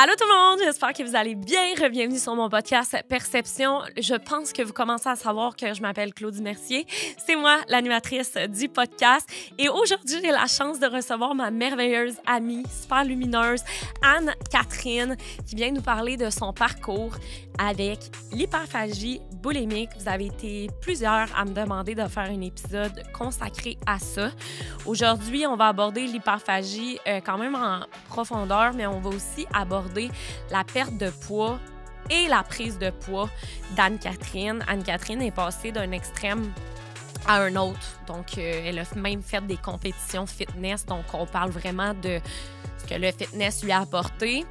Allô tout le monde, j'espère que vous allez bien. Bienvenue sur mon podcast Perception. Je pense que vous commencez à savoir que je m'appelle Claudie Mercier. C'est moi, l'animatrice du podcast. Et aujourd'hui, j'ai la chance de recevoir ma merveilleuse amie, super lumineuse, Anne-Catherine, qui vient nous parler de son parcours avec l'hyperphagie boulimique. Vous avez été plusieurs à me demander de faire un épisode consacré à ça. Aujourd'hui, on va aborder l'hyperphagie euh, quand même en profondeur, mais on va aussi aborder la perte de poids et la prise de poids d'Anne-Catherine. Anne-Catherine est passée d'un extrême à un autre. Donc, euh, elle a même fait des compétitions fitness. Donc, on parle vraiment de ce que le fitness lui a apporté,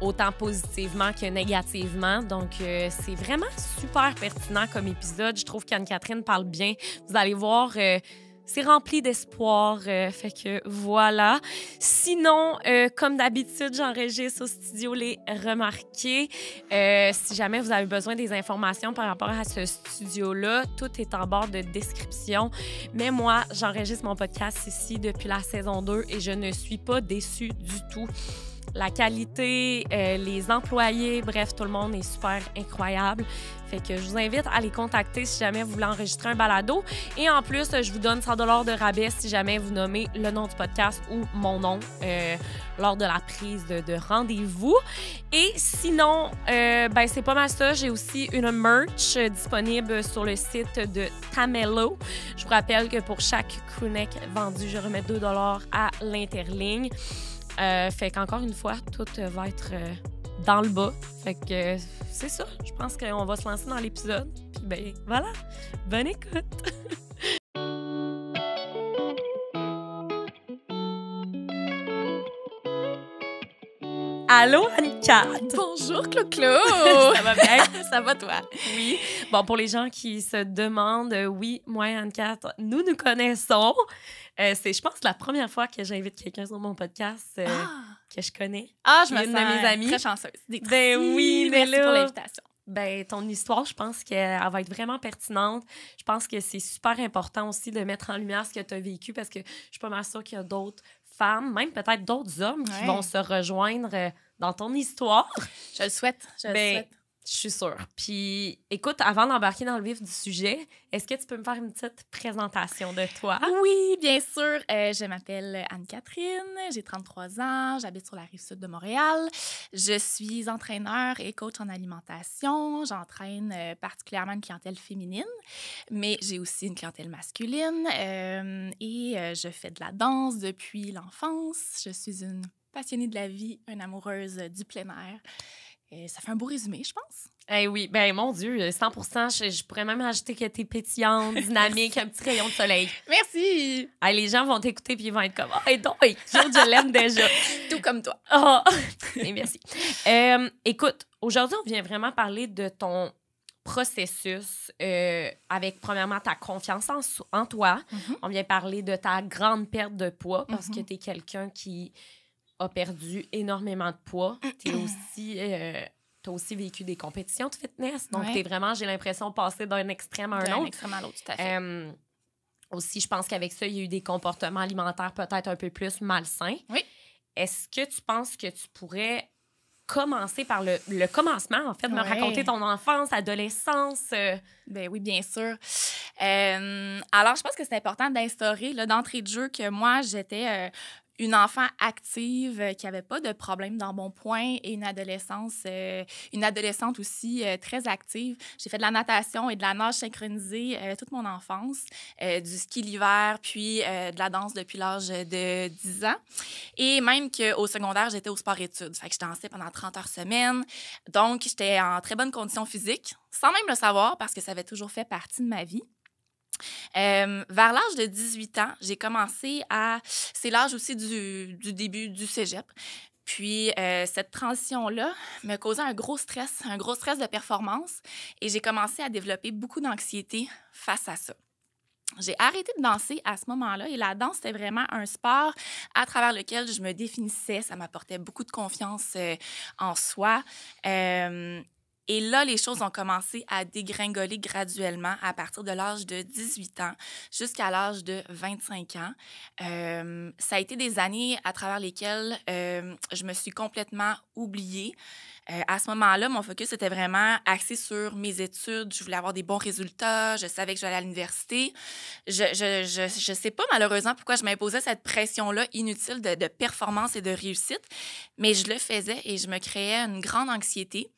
autant positivement que négativement. Donc, euh, c'est vraiment super pertinent comme épisode. Je trouve qu'Anne-Catherine parle bien. Vous allez voir. Euh, c'est rempli d'espoir. Euh, fait que voilà. Sinon, euh, comme d'habitude, j'enregistre au studio les remarqués. Euh, si jamais vous avez besoin des informations par rapport à ce studio-là, tout est en barre de description. Mais moi, j'enregistre mon podcast ici depuis la saison 2 et je ne suis pas déçue du tout la qualité, euh, les employés, bref, tout le monde est super incroyable. Fait que je vous invite à les contacter si jamais vous voulez enregistrer un balado. Et en plus, je vous donne 100 de rabais si jamais vous nommez le nom du podcast ou mon nom euh, lors de la prise de, rendez-vous. Et sinon, euh, ben, c'est pas mal ça. J'ai aussi une merch euh, disponible sur le site de Tamelo. Je vous rappelle que pour chaque crewneck vendu, je remets 2 à l'interligne. Euh, fait qu'encore une fois, tout euh, va être euh, dans le bas. Fait que c'est ça. Je pense qu'on va se lancer dans l'épisode. Puis ben voilà. Bonne écoute. Allô, anne Bonjour, Clo-Clo! ça va bien? ça va, toi? Oui. Bon, pour les gens qui se demandent, oui, moi anne nous nous connaissons. Euh, c'est, je pense, la première fois que j'invite quelqu'un sur mon podcast euh, ah! que je connais. Ah, je me une de mes très chanceuse. ben oui, merci pour l'invitation. Ben, ton histoire, je pense qu'elle va être vraiment pertinente. Je pense que c'est super important aussi de mettre en lumière ce que tu as vécu parce que je suis pas mal sûre qu'il y a d'autres femmes, même peut-être d'autres hommes qui vont se rejoindre euh, dans ton histoire. Je le souhaite. Je le ben, souhaite. Je suis sûre. Puis, écoute, avant d'embarquer dans le vif du sujet, est-ce que tu peux me faire une petite présentation de toi? Oui, bien sûr. Euh, je m'appelle Anne-Catherine, j'ai 33 ans, j'habite sur la rive sud de Montréal. Je suis entraîneur et coach en alimentation. J'entraîne euh, particulièrement une clientèle féminine, mais j'ai aussi une clientèle masculine euh, et je fais de la danse depuis l'enfance. Je suis une passionnée de la vie, une amoureuse du plein air ça fait un beau résumé, je pense. Eh oui, ben mon Dieu, 100 euh, je, pourrais même ajouter que t'es pétillante, dynamique, un petit rayon de soleil. Merci! les gens vont t'écouter puis ils vont être comme oh, « et donc, je l'aime déjà! » Tout comme toi. Ah, merci. Euh, écoute, aujourd'hui, on vient vraiment parler de ton processus euh, avec, premièrement, ta confiance en, toi. Mm-hmm. On vient parler de ta grande perte de poids parce que mm-hmm. t'es quelqu'un qui a perdu énormément de poids. tu aussi. Euh, tu as aussi vécu des compétitions de fitness. Donc, tu es vraiment, j'ai l'impression, passé d'un extrême à un autre. D'un extrême à l'autre, tout à fait. Euh, aussi, je pense qu'avec ça, il y a eu des comportements alimentaires peut-être un peu plus malsains. Oui. Est-ce que tu penses que tu pourrais commencer par le, le commencement, en fait, me raconter ton enfance, adolescence? Euh? Ben oui, bien sûr. alors, je pense que c'est important d'instaurer, d'entrée de jeu, que moi, j'étais une enfant active euh, qui avait pas de problème dans mon point et une adolescence, euh, une adolescente aussi euh, très active. J'ai fait de la natation et de la nage synchronisée toute mon enfance, du ski l'hiver, puis de la danse depuis l'âge de 10 ans. Et même que au secondaire, j'étais au sport-études. Fait que je dansais pendant 30 heures semaine. Donc, j'étais en très bonne condition physique, sans même le savoir parce que ça avait toujours fait partie de ma vie. Euh, vers l'âge de 18 ans, j'ai commencé à... C'est l'âge aussi du, début du cégep. Puis euh, cette transition-là me causait un gros stress, un gros stress de performance, et j'ai commencé à développer beaucoup d'anxiété face à ça. J'ai arrêté de danser à ce moment-là et la danse, c'était vraiment un sport à travers lequel je me définissais. Ça m'apportait beaucoup de confiance euh, en soi. Et là, les choses ont commencé à dégringoler graduellement à partir de l'âge de 18 ans jusqu'à l'âge de 25 ans. Euh, ça a été des années à travers lesquelles euh, je me suis complètement oubliée. Euh, à ce moment-là, mon focus était vraiment axé sur mes études. Je voulais avoir des bons résultats. Je savais que j'allais à l'université. Je ne sais pas malheureusement pourquoi je m'imposais cette pression-là inutile de, de performance et de réussite, mais je le faisais et je me créais une grande anxiété.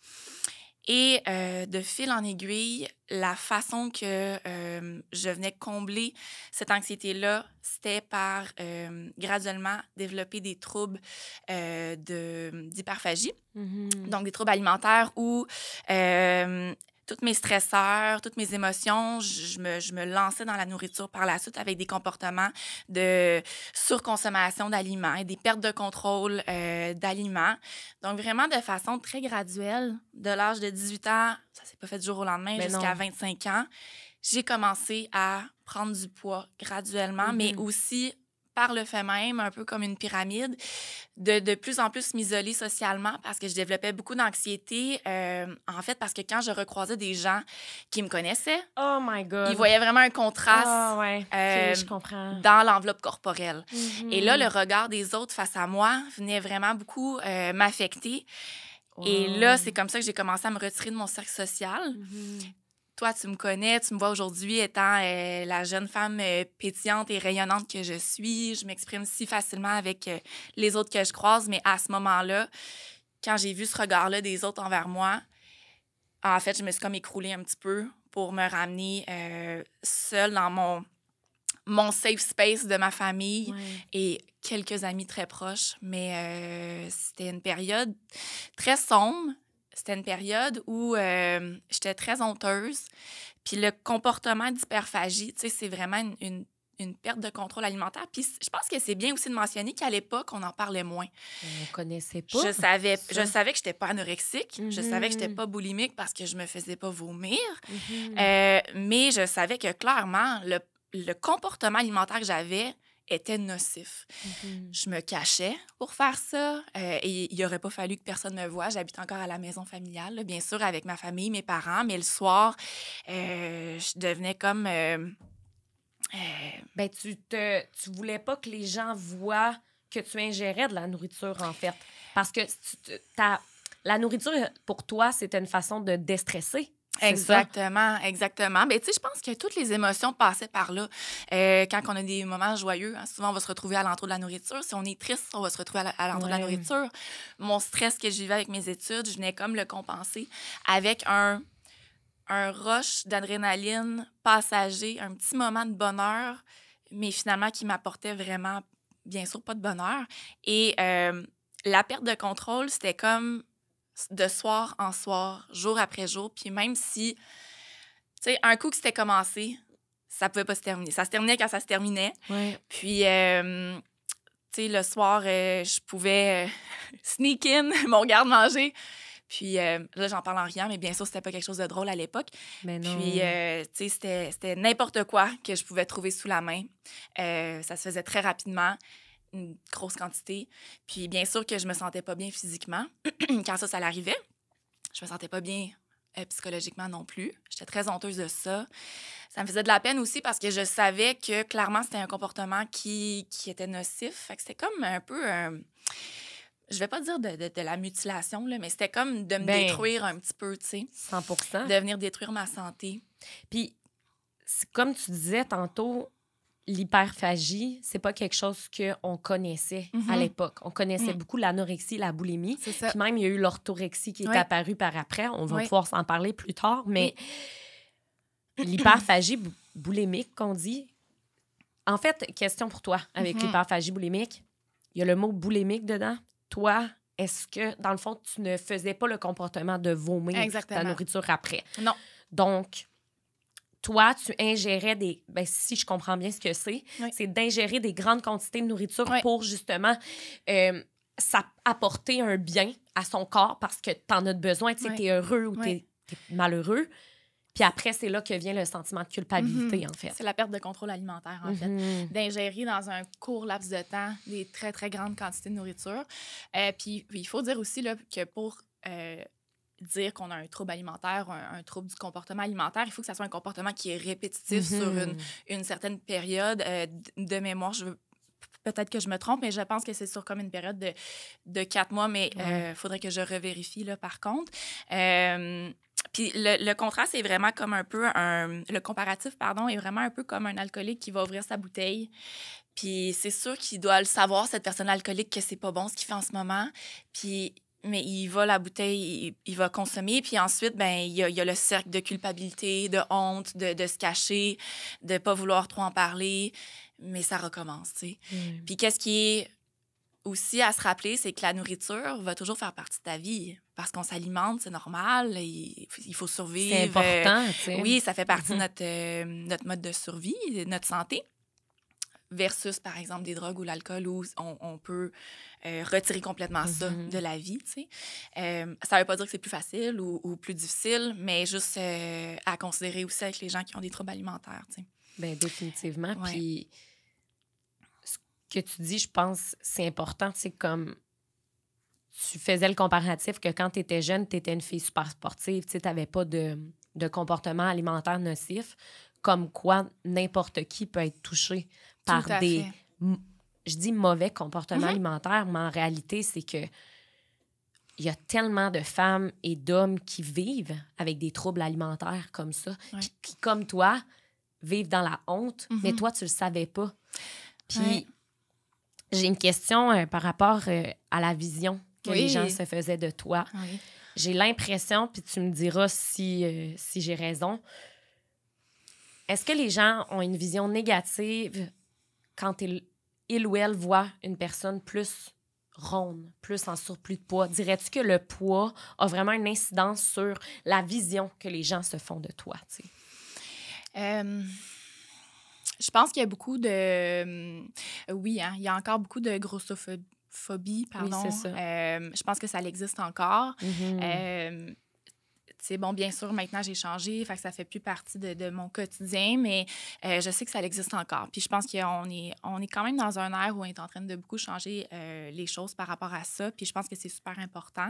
Et euh, de fil en aiguille, la façon que euh, je venais combler cette anxiété-là, c'était par euh, graduellement développer des troubles d'hyperphagie, mmh donc des troubles alimentaires où tous mes stresseurs, toutes mes émotions, je me, je lançais dans la nourriture par la suite avec des comportements de surconsommation d'aliments et des pertes de contrôle euh, d'aliments. Donc, vraiment de façon très graduelle, de l'âge de 18 ans, ça s'est pas fait du jour au lendemain, ben jusqu'à 25 ans, j'ai commencé à prendre du poids graduellement, mm-hmm. mais aussi par le fait même, un peu comme une pyramide, de, de plus en plus m'isoler socialement parce que je développais beaucoup d'anxiété. Euh, en fait, parce que quand je recroisais des gens qui me connaissaient, oh my God. ils voyaient vraiment un contraste ah, euh, je comprends. dans l'enveloppe corporelle. Mhm. Et là, le regard des autres face à moi venait vraiment beaucoup euh, m'affecter. Et là, c'est comme ça que j'ai commencé à me retirer de mon cercle social. Mhm. Toi, tu me connais, tu me vois aujourd'hui étant euh, la jeune femme euh, pétillante et rayonnante que je suis. Je m'exprime si facilement avec euh, les autres que je croise, mais à ce moment-là, quand j'ai vu ce regard-là des autres envers moi, en fait, je me suis comme écroulée un petit peu pour me ramener seule dans mon, mon safe space de ma famille et quelques amis très proches. Mais c'était une période très sombre c'était une période où euh, j'étais très honteuse. Puis le comportement d'hyperphagie, tu sais, c'est vraiment une, une, perte de contrôle alimentaire. Puis je pense que c'est bien aussi de mentionner qu'à l'époque, on en parlait moins. On connaissait pas. Je savais, je savais que j'étais pas anorexique. Je savais que je j'étais mhm. pas boulimique parce que je me faisais pas vomir. Mhm. Euh, mais je savais que clairement, le comportement alimentaire que j'avais, était nocif. Mhm. Je me cachais pour faire ça euh, et il n'aurait pas fallu que personne me voie. J'habite encore à la maison familiale, bien sûr, avec ma famille, mes parents, mais le soir, euh, je devenais comme... Euh, ben, tu te tu voulais pas que les gens voient que tu ingérais de la nourriture, en fait. Parce que la nourriture, pour toi, c'est une façon de déstresser. Exactement, exactement. Mais ben, tu sais, je pense que toutes les émotions passaient par là. Euh, quand on a des moments joyeux, hein, souvent on va se retrouver à l'entour de la nourriture. Si on est triste, on va se retrouver à l'entour de la nourriture. Mon stress que je vivais avec mes études, je venais comme le compenser avec un un rush d'adrénaline passager, un petit moment de bonheur, mais finalement qui m'apportait vraiment, bien sûr, pas de bonheur. Et euh, la perte de contrôle, c'était comme de soir en soir, jour après jour. Puis même si, tu sais, un coup que c'était commencé, ça pouvait pas se terminer. Ça se terminait quand ça se terminait. Puis, tu sais, le soir, euh, je pouvais euh, sneak in mon garde-manger. Puis euh, là, j'en parle en rien mais bien sûr, c'était pas quelque chose de drôle à l'époque. Puis, tu sais, c'était, c'était n'importe quoi que je pouvais trouver sous la main. ça se faisait très rapidement une grosse quantité. Puis bien sûr que je me sentais pas bien physiquement quand ça, ça l'arrivait. Je me sentais pas bien euh, psychologiquement non plus. J'étais très honteuse de ça. Ça me faisait de la peine aussi parce que je savais que clairement c'était un comportement qui, était nocif. Fait que c'était comme un peu. Euh, je vais pas dire de, la mutilation, là, mais c'était comme de me ben. détruire un petit peu, tu sais. 100 De venir détruire ma santé. Puis, comme tu disais tantôt, l'hyperphagie, c'est pas quelque chose qu'on connaissait à mhm. l'époque. On connaissait mm. beaucoup l'anorexie, la boulimie. Ça. Puis même, il y a eu l'orthorexie qui est apparue par après. On va pouvoir s'en parler plus tard. Mais l'hyperphagie boulimique qu'on dit. En fait, question pour toi avec mhm. l'hyperphagie boulimique. Il y a le mot boulimique dedans. Toi, est-ce que, dans le fond, tu ne faisais pas le comportement de vomir ta nourriture après? Non. Donc, toi, tu ingérais des. Ben, si je comprends bien ce que c'est, c'est d'ingérer des grandes quantités de nourriture pour justement. Euh, ça apporter un bien à son corps parce que en as besoin, tu sais, tu es heureux ou tu es malheureux. Puis après, c'est là que vient le sentiment de culpabilité, mhm. en fait. C'est la perte de contrôle alimentaire, en fait. Mhm. D'ingérer dans un court laps de temps des très, très grandes quantités de nourriture. Euh, puis il faut dire aussi là, que pour euh, dire qu'on a un trouble alimentaire, un, un, trouble du comportement alimentaire, il faut que ça soit un comportement qui est répétitif mhm. sur une, certaine période euh, de mémoire. Je peut-être que je me trompe, mais je pense que c'est sur comme une période de, quatre mois, mais euh, il faudrait que je revérifie là, par contre. Euh, puis le, contraste est vraiment comme un peu un. Le comparatif, pardon, est vraiment un peu comme un alcoolique qui va ouvrir sa bouteille. Puis c'est sûr qu'il doit le savoir, cette personne alcoolique, que c'est pas bon ce qu'il fait en ce moment. Puis mais il va la bouteille, il, va consommer. Puis ensuite, ben, il, y a, le cercle de culpabilité, de honte, de, se cacher, de pas vouloir trop en parler. Mais ça recommence, tu sais. Puis qu'est-ce qui est aussi à se rappeler, c'est que la nourriture va toujours faire partie de ta vie. Parce qu'on s'alimente, c'est normal, il, faut survivre. C'est important, tu sais. Oui, ça fait partie de notre, euh, notre mode de survie, de notre santé versus, par exemple, des drogues ou l'alcool où on, peut euh, retirer complètement ça mm-hmm. de la vie. Euh, ça ne veut pas dire que c'est plus facile ou, plus difficile, mais juste euh, à considérer aussi avec les gens qui ont des troubles alimentaires. Bien, définitivement. Puis ce que tu dis, je pense, c'est important. C'est comme tu faisais le comparatif que quand tu étais jeune, tu étais une fille super sportive. Tu n'avais pas de, de comportement alimentaire nocif comme quoi n'importe qui peut être touché par des. Je dis mauvais comportements mm-hmm. alimentaires, mais en réalité, c'est que il y a tellement de femmes et d'hommes qui vivent avec des troubles alimentaires comme ça, qui, comme toi, vivent dans la honte, mais mm-hmm. toi, tu le savais pas. Puis, j'ai une question euh, par rapport euh, à la vision que les gens se faisaient de toi. J'ai l'impression, puis tu me diras si, euh, si j'ai raison, est-ce que les gens ont une vision négative quand il, ou elle voit une personne plus ronde, plus en surplus de poids, dirais-tu que le poids a vraiment une incidence sur la vision que les gens se font de toi? je pense qu'il y a beaucoup de... Oui, hein, il y a encore beaucoup de grossophobie, pardon. Oui, ça. je pense que ça existe encore. Mm-hmm. C'est bon, bien sûr, maintenant j'ai changé, fait que ça fait plus partie de, mon quotidien, mais euh, je sais que ça existe encore. Puis je pense qu'on est, on est quand même dans un air où on est en train de beaucoup changer euh, les choses par rapport à ça. Puis je pense que c'est super important.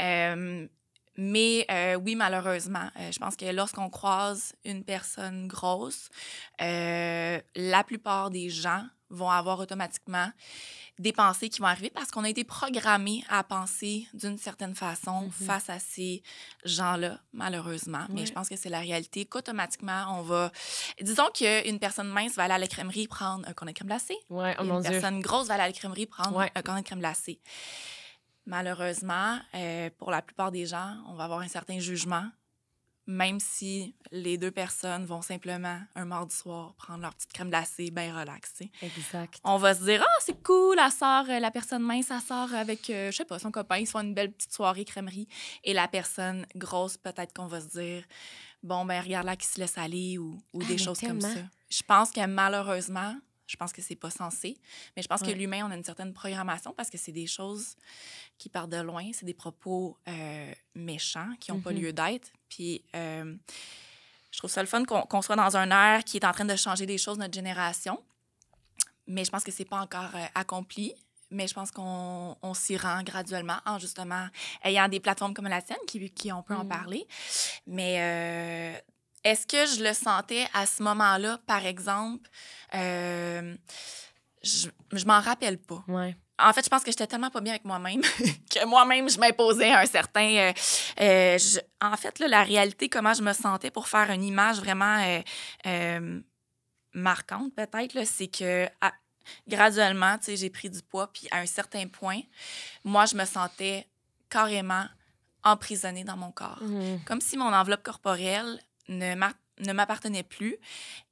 Euh, mais oui, malheureusement, je pense que lorsqu'on croise une personne grosse, la plupart des gens vont avoir automatiquement des pensées qui vont arriver parce qu'on a été programmé à penser d'une certaine façon mm-hmm. face à ces gens-là, malheureusement. Mais je pense que c'est la réalité qu'automatiquement, on va... Disons qu'une personne mince va aller à la crèmerie prendre un cornet de crème glacée. Ouais, oh une personne grosse va aller à la crèmerie prendre un cornet de crème glacée. Malheureusement, euh, pour la plupart des gens, on va avoir un certain jugement même si les deux personnes vont simplement un mardi soir prendre leur petite crème glacée, bien relaxée. Exact. On va se dire ah c'est cool, la euh, la personne mince, elle sort avec euh, je sais pas son copain, ils font une belle petite soirée crèmerie et la personne grosse peut-être qu'on va se dire bon ben regarde là qui se laisse aller ou, ah, des choses comme ça. Je pense que malheureusement je pense que c'est pas censé. Mais je pense que l'humain, on a une certaine programmation parce que c'est des choses qui partent de loin, c'est des propos euh, méchants qui n'ont pas mm-hmm. lieu d'être. Puis euh, je trouve ça le fun qu'on soit dans un air qui est en train de changer des choses, notre génération. Mais je pense que c'est pas encore euh, accompli. Mais je pense qu'on s'y rend graduellement en justement ayant des plateformes comme la sienne qui, qui on peut en mm. parler. Mais est-ce que je le sentais à ce moment-là, par exemple? Euh, je, m'en rappelle pas. En fait, je pense que j'étais tellement pas bien avec moi-même que moi-même, je m'imposais un certain. Euh, euh, en fait, la réalité, comment je me sentais pour faire une image vraiment marquante, peut-être, c'est que ah, graduellement, j'ai pris du poids, puis à un certain point, moi, je me sentais carrément emprisonnée dans mon corps. Mmh. Comme si mon enveloppe corporelle ne m'appartenait plus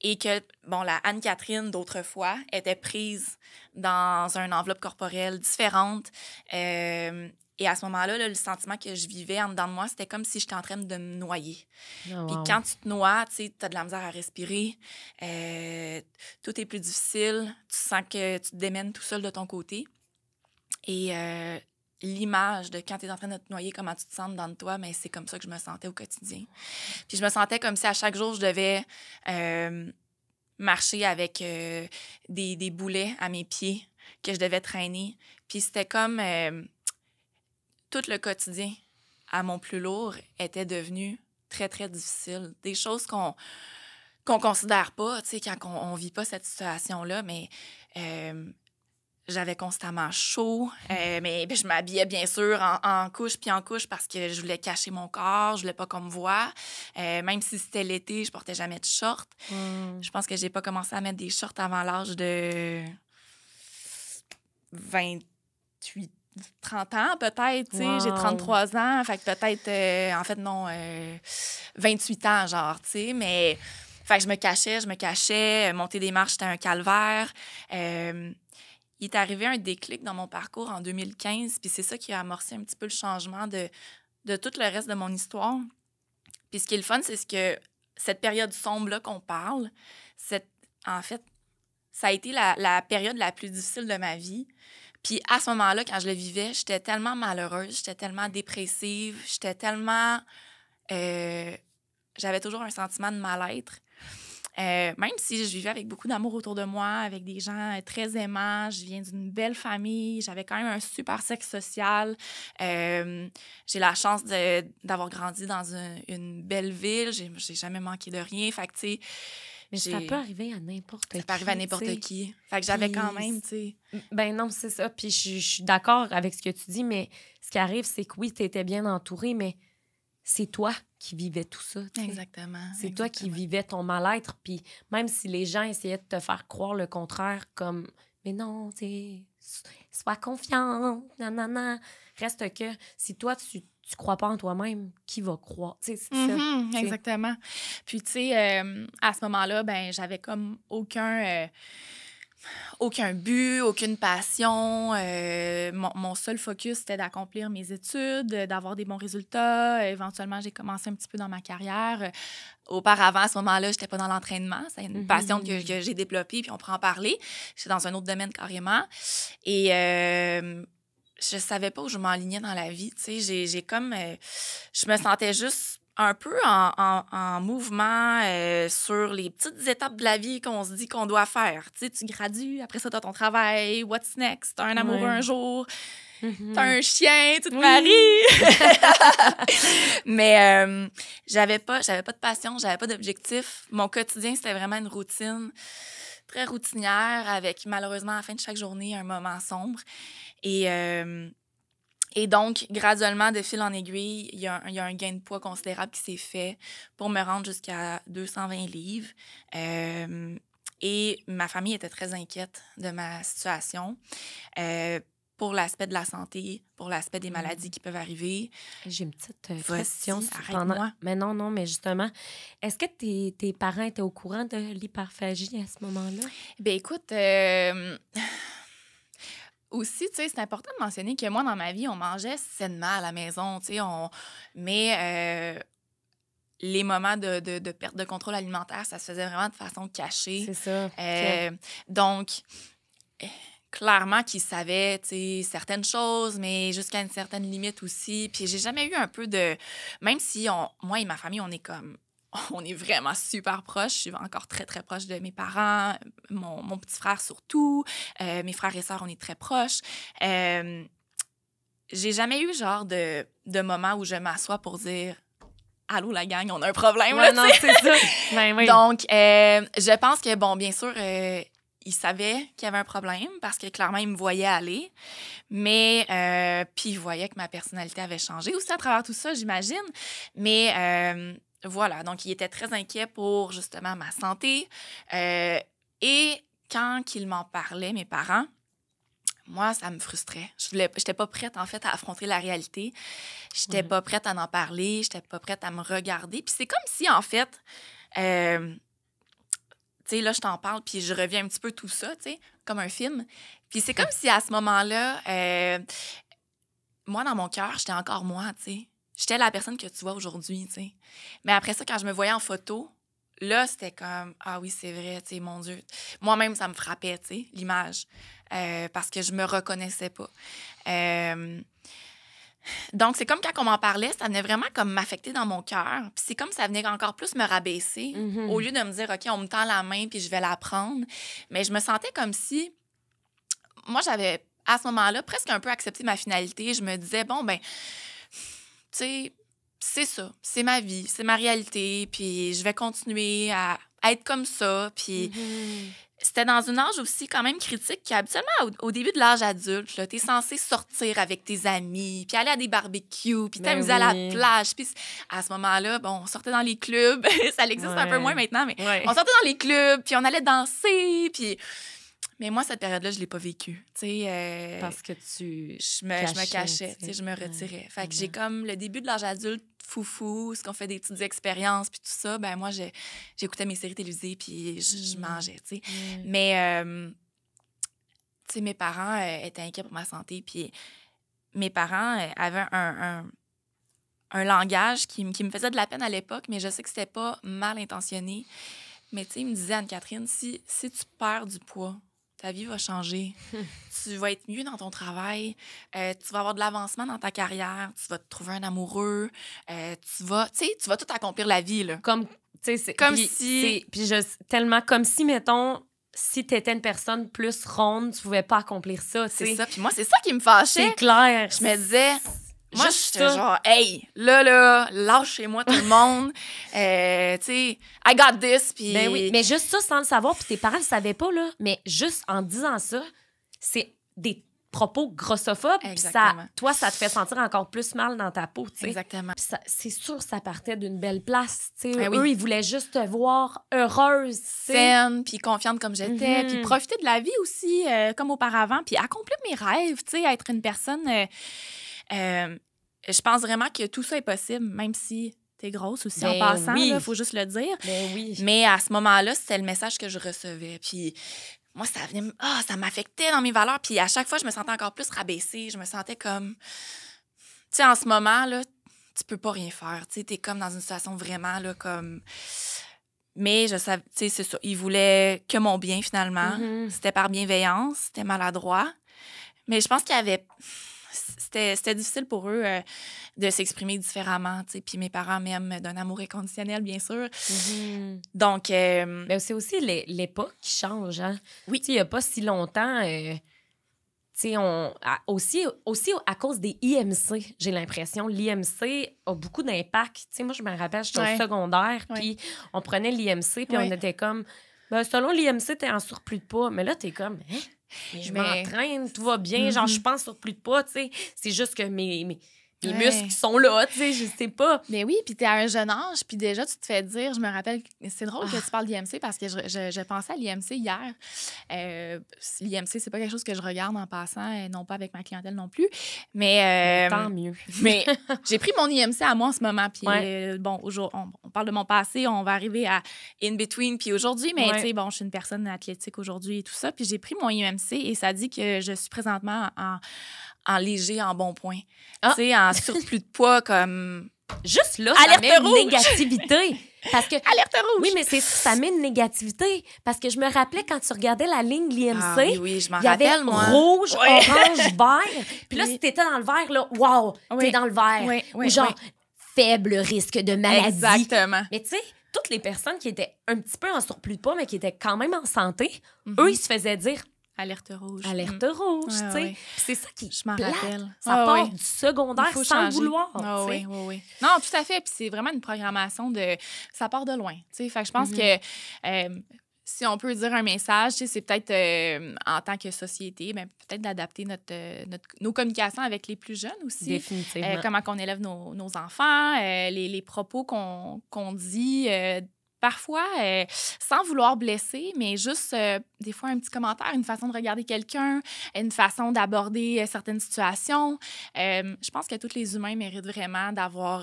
et que, bon, la Anne-Catherine d'autrefois était prise dans une enveloppe corporelle différente. Euh, et à ce moment-là, le sentiment que je vivais en dedans de moi, c'était comme si j'étais en train de me noyer. Oh, Puis quand tu te noies, tu sais, as de la misère à respirer, euh, tout est plus difficile, tu sens que tu te démènes tout seul de ton côté. Et euh, l'image de quand tu es en train de te noyer, comment tu te sens dans toi, mais c'est comme ça que je me sentais au quotidien. Puis je me sentais comme si à chaque jour, je devais euh, marcher avec euh, des, des, boulets à mes pieds que je devais traîner. Puis c'était comme euh, tout le quotidien à mon plus lourd était devenu très, très difficile. Des choses qu'on qu'on considère pas, tu sais, quand on, on, vit pas cette situation-là, mais j'avais constamment chaud, mm. euh, mais je m'habillais bien sûr en, couche puis en couche parce que je voulais cacher mon corps, je voulais pas qu'on me voie. Euh, même si c'était l'été, je portais jamais de shorts. Mm. Je pense que j'ai pas commencé à mettre des shorts avant l'âge de 28 30 ans peut-être, sais. j'ai 33 ans, fait que peut-être euh, en fait non 28 ans genre, tu sais, mais fait que je me cachais, je me cachais, monter des marches c'était un calvaire il est arrivé un déclic dans mon parcours en 2015, puis c'est ça qui a amorcé un petit peu le changement de, de tout le reste de mon histoire. Puis ce qui est le fun, c'est que cette période sombre-là qu'on parle, en fait, ça a été la, période la plus difficile de ma vie. Puis à ce moment-là, quand je le vivais, j'étais tellement malheureuse, j'étais tellement dépressive, j'étais tellement... Euh, j'avais toujours un sentiment de mal-être. Euh, même si je vivais avec beaucoup d'amour autour de moi, avec des gens euh, très aimants, je viens d'une belle famille, j'avais quand même un super sexe social. Euh, j'ai la chance d'avoir grandi dans une, belle ville, j'ai jamais manqué de rien. Fait mais ça peut arriver à n'importe qui. Ça peut arriver à n'importe qui. Fait que j'avais quand même, tu sais. Ben non, c'est ça. Puis je, je suis d'accord avec ce que tu dis, mais ce qui arrive, c'est que oui, tu étais bien entourée, mais c'est toi qui vivais tout ça. Exactement. C'est toi qui vivais ton mal-être. Puis même si les gens essayaient de te faire croire le contraire, comme, mais non, tu sois confiante, nanana, reste que si toi, tu crois pas en toi-même, qui va croire? c'est ça. Mm-hmm, exactement. Puis, tu sais, euh, à ce moment-là, ben j'avais comme aucun... Euh, aucun but, aucune passion. Euh, mon, seul focus, c'était d'accomplir mes études, d'avoir des bons résultats. Éventuellement, j'ai commencé un petit peu dans ma carrière. Auparavant, à ce moment-là, je n'étais pas dans l'entraînement. C'est une passion que, mm-hmm. j'ai développée, puis on prend en parler. Je suis dans un autre domaine carrément. Et euh, je savais pas où je m'enlignais dans la vie. j'ai comme... Euh, je me sentais juste un peu en, en, mouvement euh, sur les petites étapes de la vie qu'on se dit qu'on doit faire. Tu sais, tu gradues, après ça, tu as ton travail, what's next, as un amoureux un jour, mm-hmm. tu as un chien, tu te maries. Mais euh, j'avais pas, j'avais pas de passion, j'avais pas d'objectif. Mon quotidien, c'était vraiment une routine très routinière avec malheureusement à la fin de chaque journée un moment sombre. Et euh, et donc, graduellement, de fil en aiguille, il y, a un, gain de poids considérable qui s'est fait pour me rendre jusqu'à 220 livres. Euh, et ma famille était très inquiète de ma situation. Euh, pour l'aspect de la santé, pour l'aspect des mmh. maladies qui peuvent arriver. J'ai une petite euh, question. Mais non, non, mais justement, est-ce que tes, parents étaient au courant de l'hyperphagie à ce moment-là? ben écoute, aussi, tu sais, c'est important de mentionner que moi, dans ma vie, on mangeait sainement à la maison, tu sais, on... mais euh, les moments de, de, perte de contrôle alimentaire, ça se faisait vraiment de façon cachée. C'est ça. Euh, donc, eh, clairement qu'ils savaient certaines choses, mais jusqu'à une certaine limite aussi. Puis j'ai jamais eu un peu de... Même si on... moi et ma famille, on est comme on est vraiment super proches. Je suis encore très, très proche de mes parents, mon, petit frère surtout. Euh, mes frères et sœurs, on est très proches. Euh, j'ai jamais eu genre de, de moment où je m'assois pour dire Allô, la gang, on a un problème. non, c'est ça. Ben Donc, euh, je pense que, bon, bien sûr, il savait qu'il y avait un problème parce que clairement, il me voyait aller. Mais puis, il voyait que ma personnalité avait changé aussi à travers tout ça, j'imagine. Mais voilà, donc il était très inquiet pour justement ma santé. Euh, et quand qu'il m'en parlait, mes parents, moi, ça me frustrait. Je n'étais pas prête, en fait, à affronter la réalité. Je n'étais pas prête à en parler. Je n'étais pas prête à me regarder. Puis c'est comme si, en fait, euh, tu sais, là, je t'en parle, puis je reviens un petit peu tout ça, tu sais, comme un film. Puis c'est comme si, à ce moment-là, euh, moi, dans mon cœur, j'étais encore moi, tu sais j'étais la personne que tu vois aujourd'hui, tu sais. Mais après ça, quand je me voyais en photo, là, c'était comme, ah oui, c'est vrai, tu sais, mon Dieu. Moi-même, ça me frappait, tu sais, l'image, euh, parce que je me reconnaissais pas. Euh, donc, c'est comme quand on m'en parlait, ça venait vraiment comme m'affecter dans mon cœur. Puis c'est comme ça venait encore plus me rabaisser, mm-hmm. au lieu de me dire, OK, on me tend la main, puis je vais la prendre. Mais je me sentais comme si, moi, j'avais, à ce moment-là, presque un peu accepté ma finalité. Je me disais, bon, ben tu sais, c'est ça, c'est ma vie, c'est ma réalité, puis je vais continuer à, être comme ça, puis... Mhm. C'était dans un âge aussi quand même critique qu'habituellement au, début de l'âge adulte, tu es censé sortir avec tes amis, puis aller à des barbecues, puis ben t'amuser à la plage. Puis à ce moment-là, bon, on sortait dans les clubs, ça existe un peu moins maintenant, mais on sortait dans les clubs, puis on allait danser, puis mais moi, cette période-là, je ne l'ai pas vécue. Euh, Parce que tu. Je me cachais, je me, cachais, je me retirais. fait j'ai comme le début de l'âge adulte, foufou, ce qu'on fait des petites expériences, puis tout ça. Ben moi, j'écoutais mes séries télévisées, puis je, mm. mangeais, tu sais. Mm. Mais, euh, tu sais, mes parents euh, étaient inquiets pour ma santé, puis mes parents avaient un, un langage qui, qui, me faisait de la peine à l'époque, mais je sais que c'était pas mal intentionné. Mais tu sais, ils me disaient, Anne-Catherine, si, si tu perds du poids, ta vie va changer. tu vas être mieux dans ton travail. Euh, tu vas avoir de l'avancement dans ta carrière. Tu vas te trouver un amoureux. Euh, tu vas, tu vas tout accomplir la vie, Comme, tu sais, comme si. Puis tellement comme si, mettons, si tu étais une personne plus ronde, tu pouvais pas accomplir ça. C'est ça. Puis moi, c'est ça qui me fâchait. C'est clair. Je me disais, moi, suis genre, hey, là, là, lâchez-moi tout le monde. Euh, tu sais, I got this. Puis... Ben Mais juste ça, sans le savoir, puis tes parents le savaient pas, là. Mais juste en disant ça, c'est des propos grossophobes. Puis ça, toi, ça te fait sentir encore plus mal dans ta peau, tu Exactement. c'est sûr, ça partait d'une belle place, tu sais. Ben Eux, ils voulaient juste te voir heureuse, saine, puis confiante comme j'étais, mhm. puis profiter de la vie aussi, euh, comme auparavant, puis accomplir mes rêves, tu sais, être une personne. Euh, euh, je pense vraiment que tout ça est possible, même si t'es grosse ou si en ben passant, il faut juste le dire. Ben mais à ce moment-là, c'était le message que je recevais. Puis moi, ça venait, ah, ça m'affectait dans mes valeurs. Puis à chaque fois, je me sentais encore plus rabaissée. Je me sentais comme, tu sais, en ce moment là, tu peux pas rien faire. Tu sais, t'es comme dans une situation vraiment là comme. Mais je savais, tu sais, c'est ça. Ils voulaient que mon bien finalement. Mm-hmm. C'était par bienveillance, c'était maladroit. Mais je pense qu'il y avait c'était difficile pour eux euh, de s'exprimer différemment. Puis mes parents m'aiment d'un amour inconditionnel, bien sûr. Mhm. Donc. Euh, c'est aussi l'époque qui change. Hein? Oui. Il n'y a pas si longtemps. Euh, on, aussi, aussi à cause des IMC, j'ai l'impression. L'IMC a beaucoup d'impact. Moi, je me rappelle, j'étais au secondaire, puis on prenait l'IMC, puis on était comme, ben, selon l'IMC, t'es en surplus de poids. Mais là, tu es comme, hein? je m'entraîne, tout va bien, genre, mm-hmm. je pense sur plus de pas, tu sais. C'est juste que mes, les muscles sont là, tu sais, je sais pas. Mais oui, puis t'es à un jeune âge, puis déjà, tu te fais dire, je me rappelle, c'est drôle que tu ah. parles d'IMC parce que je, je, pensais à l'IMC hier. Euh, L'IMC, c'est pas quelque chose que je regarde en passant, non pas avec ma clientèle non plus, mais... Euh, tant mieux. mais j'ai pris mon IMC à moi en ce moment, puis euh, bon, on, parle de mon passé, on va arriver à in-between, puis aujourd'hui, mais tu sais, bon, je suis une personne athlétique aujourd'hui et tout ça, puis j'ai pris mon IMC et ça dit que je suis présentement en, en léger, en bon point. Ah. Tu sais, en surplus de poids, comme. Juste là, ça met une négativité. Parce que, Alerte rouge! Oui, mais c'est ça met une négativité. Parce que je me rappelais quand tu regardais la ligne de l'IMC, ah oui, il y avait rappelle, rouge, orange, vert. Puis, là, si t'étais dans le vert, là, wow, t'es dans le vert. Ou genre, faible risque de maladie. Exactement. Mais tu sais, toutes les personnes qui étaient un petit peu en surplus de poids, mais qui étaient quand même en santé, mm-hmm. eux, ils se faisaient dire Alerte rouge. Alerte mm. rouge, tu sais. C'est ça qui je m'en rappelle. Ça part du secondaire sans changer. vouloir. oui, oui, Non, tout à fait. Puis c'est vraiment une programmation de. Ça part de loin. Tu sais, fait que je pense que. Mhm. Euh, si on peut dire un message, c'est peut-être euh, en tant que société, ben, peut-être d'adapter notre, euh, nos communications avec les plus jeunes aussi. comment qu'on élève nos, enfants, les, propos qu'on dit parfois, euh, sans vouloir blesser, mais juste euh, des fois un petit commentaire, une façon de regarder quelqu'un, une façon d'aborder euh, certaines situations. je pense que tous les humains méritent vraiment d'avoir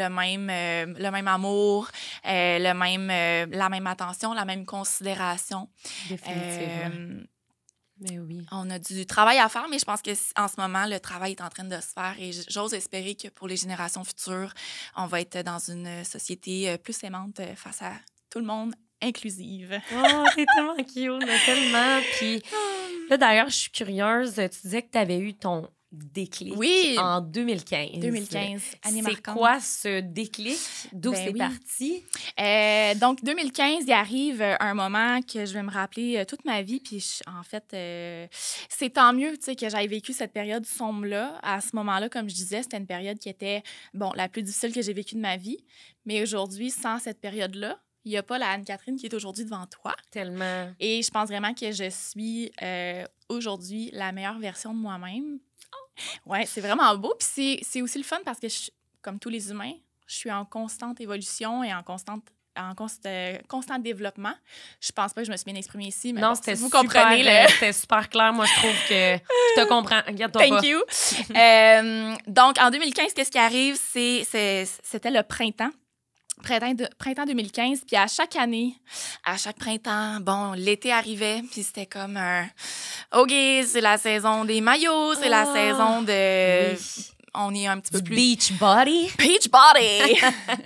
le, même, le même amour, le même, la même attention, la même considération. Définitivement. Ben on a du travail à faire, mais je pense que en ce moment, le travail est en train de se faire et j'ose espérer que pour les générations futures, on va être dans une société euh, plus aimante euh, face à tout le monde, inclusive. oh, c'est tellement cute, tellement. Puis là, d'ailleurs, je suis curieuse. Tu disais que tu avais eu ton déclic oui. en 2015. 2015, C'est quoi ce déclic? D'où ben c'est parti? Euh, donc, 2015, il arrive euh, un moment que je vais me rappeler euh, toute ma vie. Puis, en fait, c'est tant mieux que j'aille vécu cette période sombre-là. À ce moment-là, comme je disais, c'était une période qui était bon, la plus difficile que j'ai vécue de ma vie. Mais aujourd'hui, sans cette période-là, il n'y a pas la Anne-Catherine qui est aujourd'hui devant toi. Tellement. Et je pense vraiment que je suis aujourd'hui la meilleure version de moi-même oui, c'est vraiment beau. Puis c'est aussi le fun parce que, comme tous les humains, je suis en constante évolution et en constante en euh, constant développement. Je pense pas que je me suis bien exprimée ici, mais non, vous comprenez. Le... Euh, c'était super clair. Moi, je trouve que je te comprends. Thank you. Euh, donc, en 2015, qu'est-ce qui arrive? C'était le printemps printemps, printemps 2015. Puis à chaque année, à chaque printemps, bon, l'été arrivait, puis c'était comme un OK, c'est la saison des maillots, c'est la ah, saison de. On est un petit peu plus. Beach body. Beach body!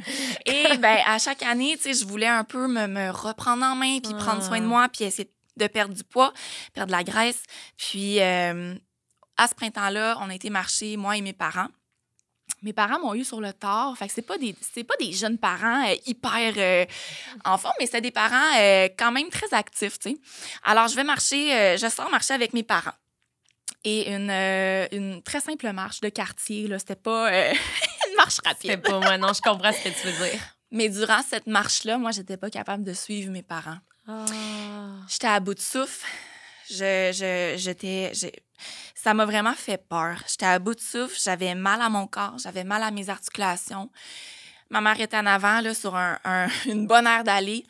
Et bien, à chaque année, tu sais, je voulais un peu me, reprendre en main, puis prendre soin de ah. moi, puis essayer de perdre du poids, perdre de la graisse. Puis euh, à ce printemps-là, on a été marcher, moi et mes parents mes parents m'ont eu sur le tard. Fait c'est pas des c'est pas des jeunes parents euh, hyper euh, enfants mais c'est des parents euh, quand même très actifs, tu sais. Alors je vais marcher, je sors marcher avec mes parents. Et une, une très simple marche de quartier, là, c'était pas une marche rapide. C'était pas moi, non, je comprends ce que tu veux dire. Mais durant cette marche-là, moi, j'étais pas capable de suivre mes parents. Ah. J'étais à bout de souffle. Je, je, j'étais, ça m'a vraiment fait peur. J'étais à bout de souffle, j'avais mal à mon corps, j'avais mal à mes articulations. Ma mère était en avant, là, sur une bonne aire d'aller.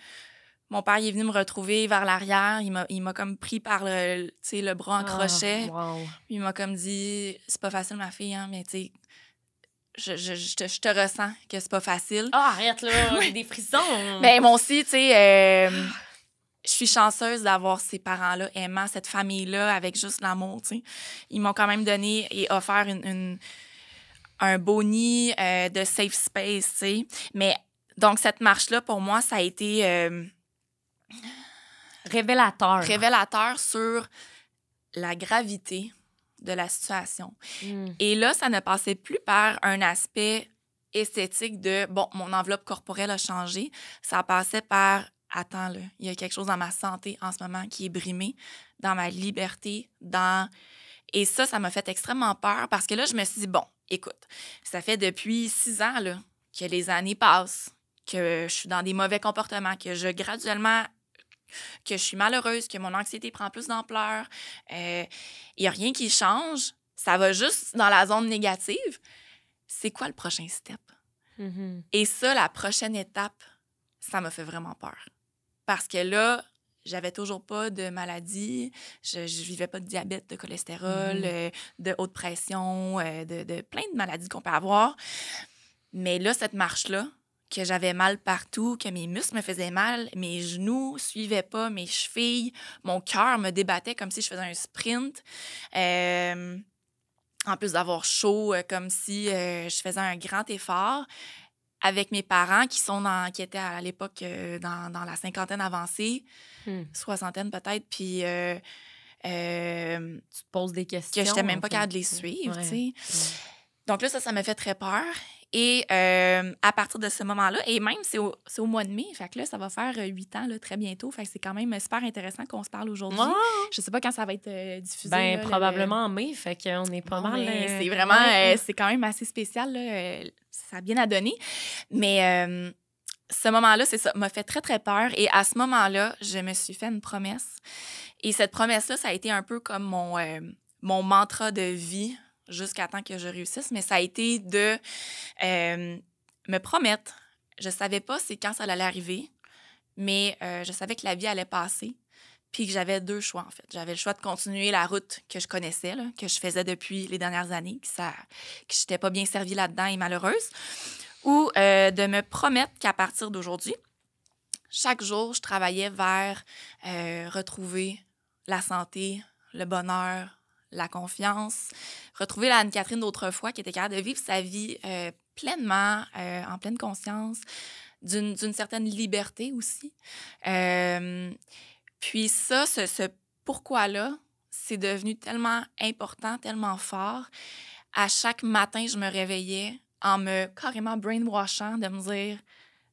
Mon père est venu me retrouver vers l'arrière. Il m'a comme pris par le, le bras en ah, crochet. Il m'a comme dit C'est pas facile, ma fille, hein, mais tu je, je, je, te, ressens que c'est pas facile. Ah, arrête là, des frissons. Mais ben, moi aussi, tu sais, euh, je suis chanceuse d'avoir ces parents-là aimant cette famille-là, avec juste l'amour, tu Ils m'ont quand même donné et offert une, un beau nid euh, de safe space, Mais donc, cette marche-là, pour moi, ça a été... Euh, révélateur. Révélateur sur la gravité de la situation. Hmm. Et là, ça ne passait plus par un aspect esthétique de, bon, mon enveloppe corporelle a changé. Ça passait par attends, là, il y a quelque chose dans ma santé en ce moment qui est brimé, dans ma liberté, dans... Et ça, ça m'a fait extrêmement peur parce que là, je me suis dit, bon, écoute, ça fait depuis six ans là, que les années passent, que je suis dans des mauvais comportements, que je graduellement que je suis malheureuse, que mon anxiété prend plus d'ampleur. Euh, il n'y a rien qui change. Ça va juste dans la zone négative. C'est quoi le prochain step? Mm-hmm. Et ça, la prochaine étape, ça m'a fait vraiment peur. Parce que là, j'avais toujours pas de maladie, je, ne vivais pas de diabète, de cholestérol, mm. euh, de haute pression, euh, de, plein de maladies qu'on peut avoir. Mais là, cette marche-là, que j'avais mal partout, que mes muscles me faisaient mal, mes genoux suivaient pas, mes chevilles, mon cœur me débattait comme si je faisais un sprint. Euh, en plus d'avoir chaud, comme si je faisais un grand effort, avec mes parents qui sont dans, qui étaient à l'époque euh, dans, la cinquantaine avancée, hmm. soixantaine peut-être, puis euh, euh, tu te poses des questions. Que j'étais même pas capable de les suivre, tu sais. Donc là, ça, ça m'a fait très peur. Et euh, à partir de ce moment-là, et même c'est au, au, mois de mai, fait que là, ça va faire euh, huit ans là, très bientôt. Fait que c'est quand même super intéressant qu'on se parle aujourd'hui. Je Je sais pas quand ça va être euh, diffusé. Ben, probablement en mai, fait qu'on est pas mal. C'est vraiment, c'est quand même assez spécial. ça a bien à donner. Mais ce moment-là, c'est ça, m'a fait très, très peur. Et à ce moment-là, je me suis fait une promesse. Et cette promesse-là, ça a été un peu comme mon, mon mantra de vie jusqu'à temps que je réussisse, mais ça a été de euh, me promettre. Je savais pas c'est quand ça allait arriver, mais euh, je savais que la vie allait passer, puis que j'avais deux choix, en fait. J'avais le choix de continuer la route que je connaissais, que je faisais depuis les dernières années, que, ça, que je pas bien servie là-dedans et malheureuse, ou euh, de me promettre qu'à partir d'aujourd'hui, chaque jour, je travaillais vers retrouver la santé, le bonheur, la confiance, retrouver la Anne-Catherine d'autrefois qui était capable de vivre sa vie euh, pleinement, euh, en pleine conscience, d'une certaine liberté aussi. Euh, puis ça, ce, pourquoi-là, c'est devenu tellement important, tellement fort. À chaque matin, je me réveillais en me carrément brainwashing, de me dire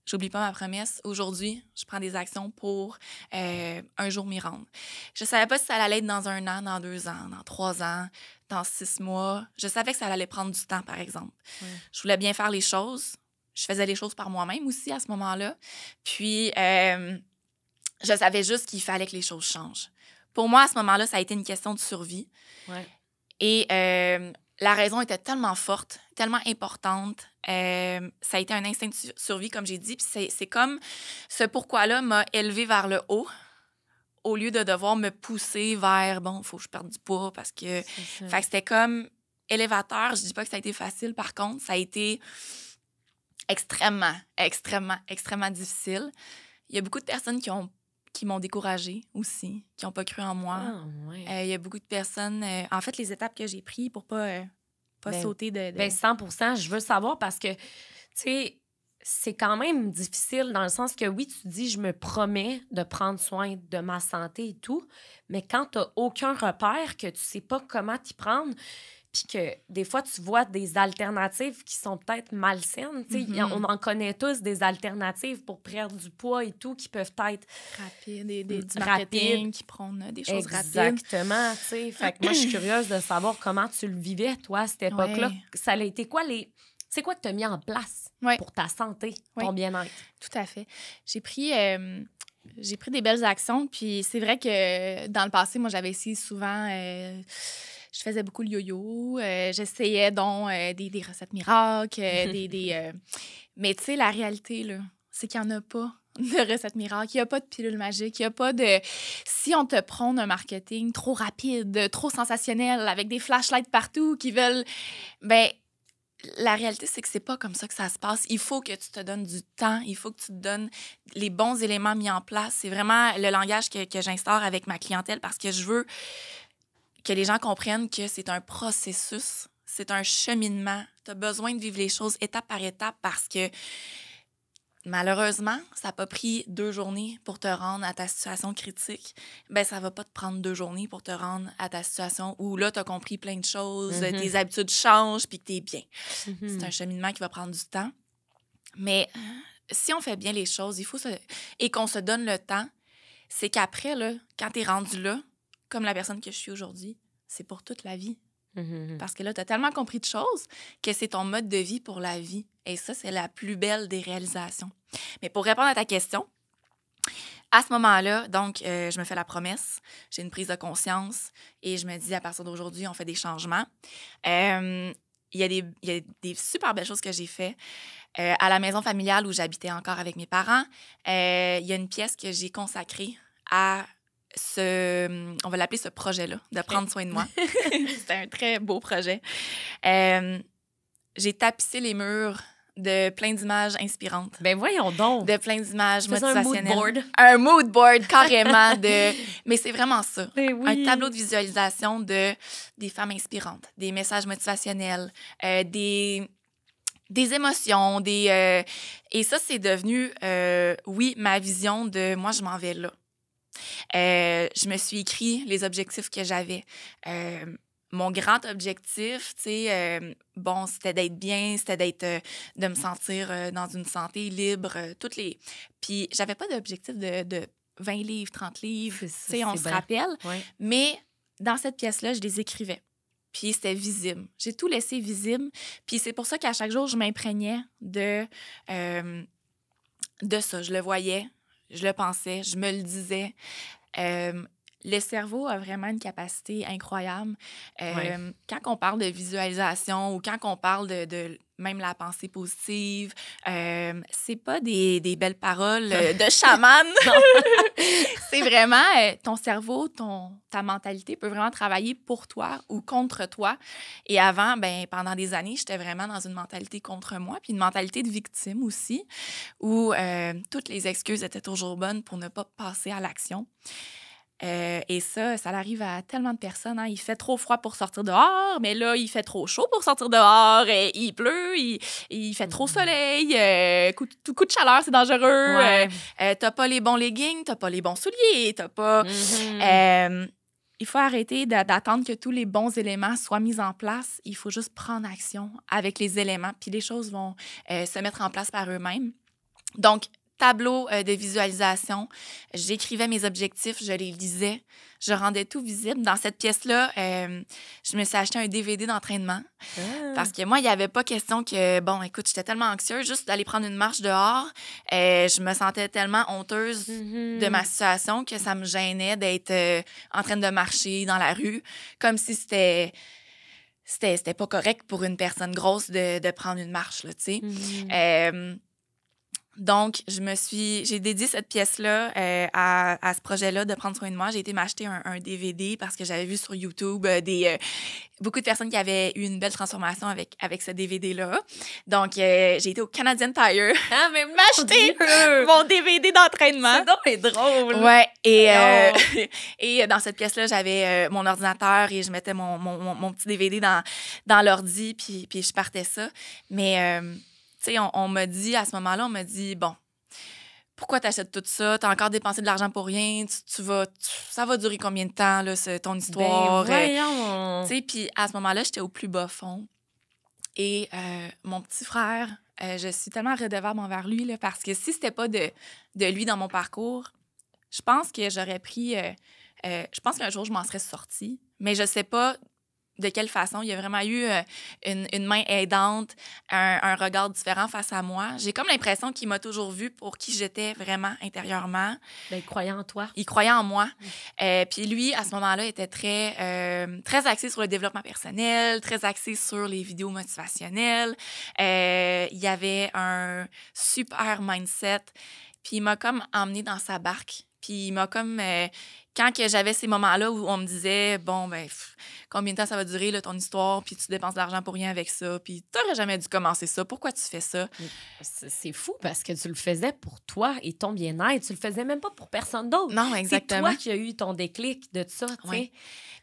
J'oublie pas ma promesse. Aujourd'hui, je prends des actions pour euh, un jour m'y rendre. Je savais pas si ça allait être dans un an, dans deux ans, dans trois ans, dans six mois. Je savais que ça allait prendre du temps, par exemple. Je voulais bien faire les choses. Je faisais les choses par moi-même aussi à ce moment-là. Puis, euh, je savais juste qu'il fallait que les choses changent. Pour moi, à ce moment-là, ça a été une question de survie. Et euh, la raison était tellement forte, tellement importante, euh, ça a été un instinct de survie, comme j'ai dit. Puis c'est comme ce pourquoi-là m'a élevé vers le haut au lieu de devoir me pousser vers bon, faut que je perde du poids parce que. Fait que c'était comme élévateur. Je dis pas que ça a été facile, par contre, ça a été extrêmement, extrêmement, extrêmement difficile. Il y a beaucoup de personnes qui ont qui m'ont découragée aussi, qui n'ont pas cru en moi. Ah, euh, il y a beaucoup de personnes. Euh, en fait, les étapes que j'ai prises pour pas pas ben, sauter de, 100 ben, je veux savoir parce que, tu sais, c'est quand même difficile dans le sens que oui, tu dis, je me promets de prendre soin de ma santé et tout, mais quand tu aucun repère, que tu sais pas comment t'y prendre, puis que des fois, tu vois des alternatives qui sont peut-être malsaines. tu mhm. On en connaît tous des alternatives pour perdre du poids et tout qui peuvent être rapides, des, des, du qui prônent euh, des choses Exactement, rapides. Exactement. Fait moi, je suis curieuse de savoir comment tu le vivais, toi, à cette époque-là. Ça a été quoi les. C'est quoi que tu as mis en place pour ta santé, ton bien-être? Tout à fait. J'ai pris. Euh, j'ai pris des belles actions. Puis c'est vrai que euh, dans le passé, moi, j'avais essayé souvent je faisais beaucoup le yo-yo. Euh, j'essayais donc euh, des, recettes miracles, euh, des. des Mais tu sais, la réalité, là, c'est qu'il n'y en a pas de recettes miracles. il n'y a pas de pilule magique, il n'y a pas de... Si on te prône un marketing trop rapide, trop sensationnel, avec des flashlights partout qui veulent... Ben, la réalité, c'est que c'est pas comme ça que ça se passe. Il faut que tu te donnes du temps, il faut que tu te donnes les bons éléments mis en place. C'est vraiment le langage que, que j'instaure avec ma clientèle parce que je veux que les gens comprennent que c'est un processus, c'est un cheminement. Tu as besoin de vivre les choses étape par étape parce que malheureusement, ça n'a pas pris deux journées pour te rendre à ta situation critique. Ben, ça va pas te prendre deux journées pour te rendre à ta situation où là, tu as compris plein de choses, mm-hmm. tes habitudes changent puis que tu es bien. Mm-hmm. C'est un cheminement qui va prendre du temps. Mais si on fait bien les choses, il faut et qu'on se donne le temps, c'est qu'après, là, quand tu es rendu là, comme la personne que je suis aujourd'hui, c'est pour toute la vie. Mmh, mmh, mmh. Parce que là, tu as tellement compris de choses que c'est ton mode de vie pour la vie. Et ça, c'est la plus belle des réalisations. Mais pour répondre à ta question, à ce moment-là, donc, euh, je me fais la promesse, j'ai une prise de conscience et je me dis, à partir d'aujourd'hui, on fait des changements. Euh, il y, a des, super belles choses que j'ai fait. Euh, à la maison familiale où j'habitais encore avec mes parents, il y a une pièce que j'ai consacrée à ce, hum, on va l'appeler ce projet-là, de prendre soin de moi. C'était un très beau projet. Hum, j'ai tapissé les murs de plein d'images inspirantes. Ben voyons donc. De plein d'images motivationnelles. Un mood board. Un mood board carrément de mais c'est vraiment ça. Ben un tableau de visualisation de des femmes inspirantes, des messages motivationnels, euh, des des émotions, des euh, et ça c'est devenu euh, oui, ma vision de moi je m'en vais là. Euh, je me suis écrit les objectifs que j'avais. Euh, mon grand objectif, tu sais, euh, bon, c'était d'être bien, c'était d'être, de me sentir dans une santé libre, toutes les. Puis j'avais pas d'objectif de, de, 20 livres, 30 livres, tu sais, on se rappelle. Mais dans cette pièce-là, je les écrivais puis c'était visible. J'ai tout laissé visible. Puis c'est pour ça qu'à chaque jour, je m'imprégnais de, de ça. Je le voyais, je le pensais, je me le disais. Euh, le cerveau a vraiment une capacité incroyable. Euh, quand on parle de visualisation ou quand on parle de, même la pensée positive, euh, c'est pas des, belles paroles euh, de chaman. c'est vraiment euh, ton cerveau, ton, ta mentalité peut vraiment travailler pour toi ou contre toi. Et avant, ben, pendant des années, j'étais vraiment dans une mentalité contre moi, puis une mentalité de victime aussi, où toutes les excuses étaient toujours bonnes pour ne pas passer à l'action. Euh, et ça, ça arrive à tellement de personnes. Hein. Il fait trop froid pour sortir dehors, mais là, il fait trop chaud pour sortir dehors. Et il pleut, il, il fait trop mm-hmm. soleil. Tout euh, coup, de chaleur, c'est dangereux. Tu euh, t'as pas les bons leggings, t'as pas les bons souliers, t'as pas. Mm-hmm. il faut arrêter d'attendre que tous les bons éléments soient mis en place. Il faut juste prendre action avec les éléments, puis les choses vont se mettre en place par eux-mêmes. Donc, tableau euh, de visualisation. J'écrivais mes objectifs, je les lisais, je rendais tout visible. Dans cette pièce-là, euh, je me suis acheté un DVD d'entraînement ah. parce que moi, il n'y avait pas question que, bon, écoute, j'étais tellement anxieuse juste d'aller prendre une marche dehors. et euh, je me sentais tellement honteuse mhm. de ma situation que ça me gênait d'être en train de marcher dans la rue comme si c'était c'était, pas correct pour une personne grosse de, prendre une marche, là, tu sais. Mhm. Donc, je me suis, j'ai dédié cette pièce-là euh, à, à, ce projet-là de prendre soin de moi. J'ai été m'acheter un, DVD parce que j'avais vu sur YouTube euh, des euh, beaucoup de personnes qui avaient eu une belle transformation avec avec ce DVD-là. Donc, j'ai été au Canadian Tire ah, mais m'acheter mon DVD d'entraînement. C'est drôle. Ouais. Et et dans cette pièce-là, j'avais mon ordinateur et je mettais mon, mon, mon, petit DVD dans dans l'ordi puis puis je partais ça. Mais sais, on, me dit, à ce moment-là, on m'a dit, bon, pourquoi t'achètes tout ça? T'as encore dépensé de l'argent pour rien? Tu, ça va durer combien de temps, là, ton ben, histoire? Euh, tu sais, puis à ce moment-là, j'étais au plus bas fond. Et euh, mon petit frère, euh, je suis tellement redevable envers lui, parce que si c'était pas de, de lui dans mon parcours, je pense que j'aurais pris. je pense qu'un jour, je m'en serais sortie, mais je sais pas de quelle façon. Il y a vraiment eu euh, une, main aidante, un, regard différent face à moi. J'ai comme l'impression qu'il m'a toujours vu pour qui j'étais vraiment intérieurement. Ben, il croyait en toi. Il croyait en moi. Euh, puis lui, à ce moment-là, était très, euh, très axé sur le développement personnel, très axé sur les vidéos motivationnelles. il avait un super mindset. Puis il m'a comme emmené dans sa barque puis il m'a comme. Euh, quand j'avais ces moments-là où on me disait, bon, ben, combien de temps ça va durer, ton histoire, puis tu dépenses de l'argent pour rien avec ça, puis t'aurais jamais dû commencer ça, pourquoi tu fais ça? C'est fou parce que tu le faisais pour toi et ton bien-être, tu le faisais même pas pour personne d'autre. Non, exactement. C'est toi qui as eu ton déclic de ça, tu sais.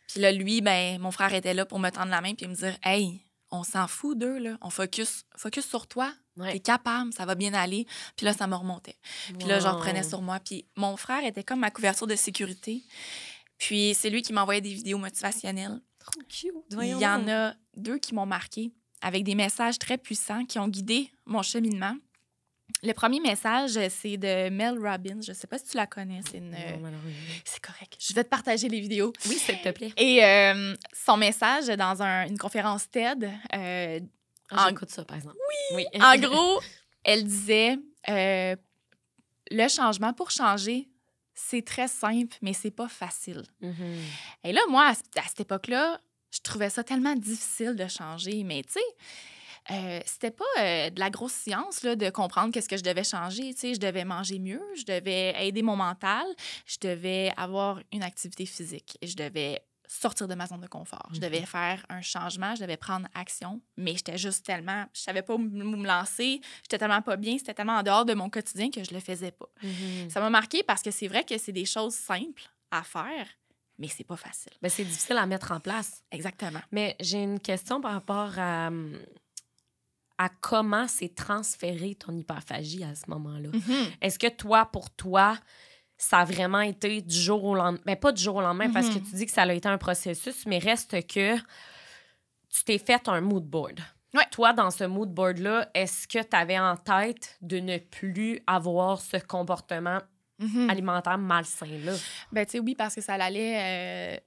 Puis là, lui, ben, mon frère était là pour me tendre la main puis me dire, hey, on s'en fout d'eux, là, on focus, focus sur toi, Ouais. T'es capable, ça va bien aller. Puis là, ça me remontait. Puis là, j'en prenais sur moi. Puis mon frère était comme ma couverture de sécurité. Puis c'est lui qui m'envoyait des vidéos motivationnelles. Trop cute. Il y en a deux qui m'ont marqué avec des messages très puissants qui ont guidé mon cheminement. Le premier message, c'est de Mel Robbins. Je ne sais pas si tu la connais. C'est une... C'est correct. Je vais te partager les vidéos. Oui, s'il te plaît. Et euh, son message dans un, une conférence TED, euh, ah, ça, par exemple. Oui! en gros, elle disait euh, le changement, pour changer, c'est très simple, mais c'est pas facile. Mm-hmm. Et là, moi, à, cette époque-là, je trouvais ça tellement difficile de changer, mais tu sais, euh, c'était pas euh, de la grosse science là, de comprendre qu'est-ce que je devais changer. Tu sais, je devais manger mieux, je devais aider mon mental, je devais avoir une activité physique, je devais sortir de ma zone de confort. Je mhm. devais faire un changement, je devais prendre action, mais j'étais juste tellement, je savais pas où me lancer, j'étais tellement pas bien, c'était tellement en dehors de mon quotidien que je le faisais pas. Mhm. Ça m'a marqué parce que c'est vrai que c'est des choses simples à faire, mais c'est pas facile. Mais ben, c'est difficile à mettre en place. Exactement. Mais j'ai une question par rapport à comment s'est transféré ton hyperphagie à ce moment-là. Mhm. Est-ce que toi, pour toi, ça a vraiment été du jour au lendemain. Mais ben, pas du jour au lendemain parce mhm. que tu dis que ça a été un processus, mais reste que tu t'es fait un mood board. Toi, dans ce mood board-là, est-ce que tu avais en tête de ne plus avoir ce comportement mhm. alimentaire malsain là. Ben tu sais oui parce que ça allait euh,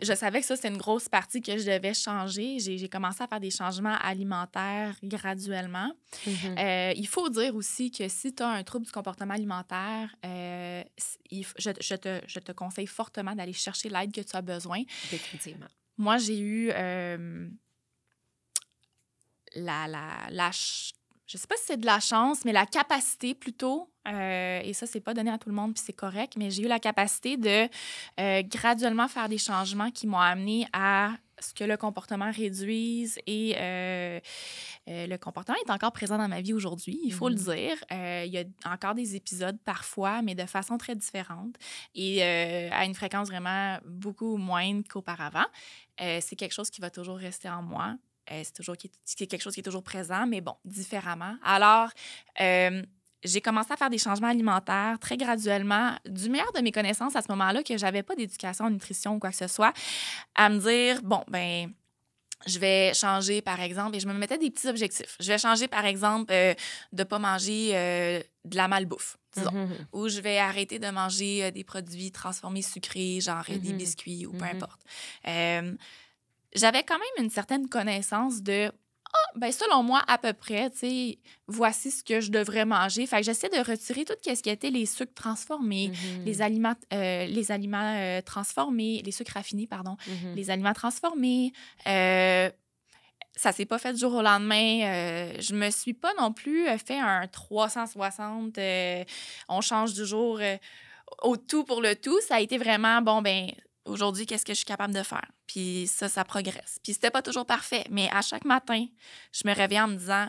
je savais que ça, c'est une grosse partie que je devais changer. J'ai commencé à faire des changements alimentaires graduellement. Mm-hmm. Euh, il faut dire aussi que si tu as un trouble du comportement alimentaire, euh, je, te, je, te, conseille fortement d'aller chercher l'aide que tu as besoin. Définitivement. Moi, j'ai eu euh, la, la, la je sais pas si c'est de la chance, mais la capacité plutôt, euh, et ça, c'est pas donné à tout le monde, puis c'est correct, mais j'ai eu la capacité de euh, graduellement faire des changements qui m'ont amené à ce que le comportement réduise et euh, le comportement est encore présent dans ma vie aujourd'hui, il faut le mm-hmm. dire. il y a encore des épisodes parfois, mais de façon très différente et à une fréquence vraiment beaucoup moindre qu'auparavant. c'est quelque chose qui va toujours rester en moi. Euh, c'est toujours quelque chose qui est toujours présent, mais bon, différemment. Alors, euh, j'ai commencé à faire des changements alimentaires très graduellement, du meilleur de mes connaissances à ce moment-là, que j'avais pas d'éducation en nutrition ou quoi que ce soit, à me dire, bon, ben je vais changer, par exemple, et je me mettais des petits objectifs. Je vais changer, par exemple, euh, de ne pas manger de la malbouffe, disons. Mhm, mhm. Ou je vais arrêter de manger des produits transformés sucrés, genre des mhm, biscuits ou peu importe j'avais quand même une certaine connaissance de ah, ben selon moi, à peu près, tu sais, voici ce que je devrais manger. Fait que j'essaie de retirer tout ce qui était les sucres transformés, mhm. les aliments, euh, les aliments euh, transformés, les sucres raffinés, pardon, mhm. les aliments transformés. Euh, ça s'est pas fait du jour au lendemain. je me suis pas non plus fait un 360, on change du jour au tout pour le tout. Ça a été vraiment, bon, ben aujourd'hui, qu'est-ce que je suis capable de faire? Puis ça, ça progresse. Puis c'était pas toujours parfait, mais à chaque matin, je me reviens en me disant,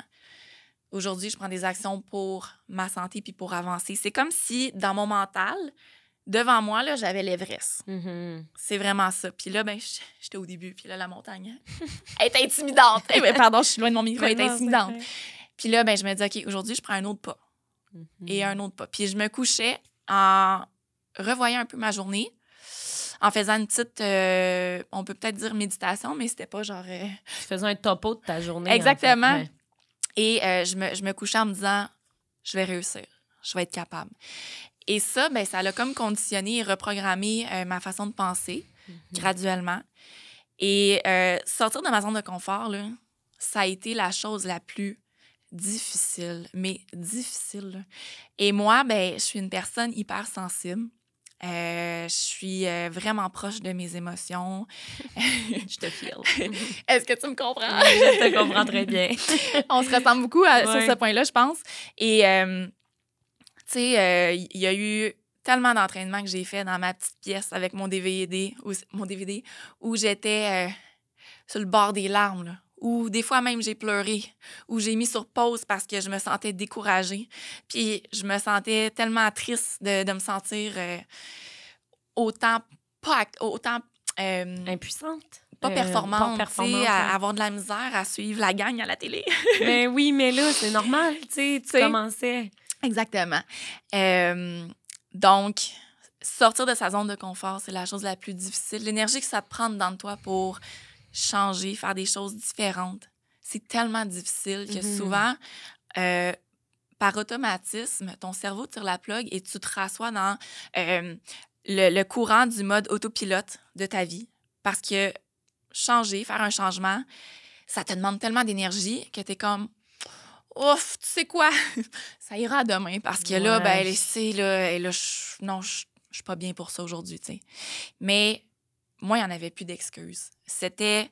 aujourd'hui, je prends des actions pour ma santé puis pour avancer. C'est comme si, dans mon mental, devant moi, là, j'avais l'Everest. Mm-hmm. C'est vraiment ça. Puis là, ben, j'étais au début, puis là, la montagne hein. est intimidante. eh ben, pardon, je suis loin de mon micro, elle est intimidante. Puis là, ben, je me dis, OK, aujourd'hui, je prends un autre pas. Mm-hmm. Et un autre pas. Puis je me couchais en revoyant un peu ma journée, en faisant une petite, euh, on peut peut-être dire méditation, mais c'était pas genre. Euh... Tu faisais un topo de ta journée. Exactement. Et euh, je, me, je couchais en me disant, je vais réussir, je vais être capable. Et ça, ben, ça l'a comme conditionné et reprogrammé euh, ma façon de penser mhm. graduellement. Et sortir de ma zone de confort, ça a été la chose la plus difficile, mais difficile. Et moi, ben, je suis une personne hyper sensible. Euh, je suis euh, vraiment proche de mes émotions. je te file. Est-ce que tu me comprends? je te comprends très bien. On se ressemble beaucoup euh, sur ce point-là, je pense. Et, tu sais, il y a eu tellement d'entraînements que j'ai fait dans ma petite pièce avec mon DVD, ou, mon DVD où j'étais sur le bord des larmes. Là ou des fois même j'ai pleuré, ou j'ai mis sur pause parce que je me sentais découragée, puis je me sentais tellement triste de, de me sentir euh, autant pas autant euh, impuissante pas euh, performante, pas performante à avoir de la misère à suivre la gang à la télé. mais ben oui, mais là, c'est normal, tu sais, tu commençais. Exactement. donc, sortir de sa zone de confort, c'est la chose la plus difficile. L'énergie que ça te prend dans toi pour changer, faire des choses différentes. C'est tellement difficile que mhm. souvent, euh, par automatisme, ton cerveau tire la plug et tu te rassois dans euh, le, courant du mode autopilote de ta vie. Parce que changer, faire un changement, ça te demande tellement d'énergie que tu es comme Ouf, tu sais quoi? ça ira demain parce que là, ben, là, et là, non, je, je suis pas bien pour ça aujourd'hui, tu sais. Mais moi, il n'y en avait plus d'excuses. C'était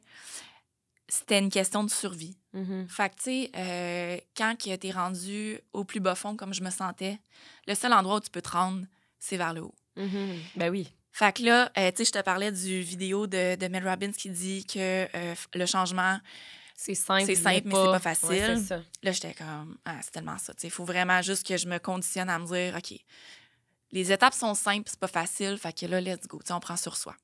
c'était une question de survie. Mm-hmm. Fait que, tu sais, euh, quand tu es rendu au plus bas fond, comme je me sentais, le seul endroit où tu peux te rendre, c'est vers le haut. Mm-hmm. Ben oui. Fait que là, euh, tu sais, je te parlais du vidéo de, de Mel Robbins qui dit que euh, le changement, c'est simple, c'est simple mais c'est pas facile. Là, j'étais comme, ah, c'est tellement ça. Il faut vraiment juste que je me conditionne à me dire, OK, les étapes sont simples, c'est pas facile. Fait que là, let's go. on prend sur soi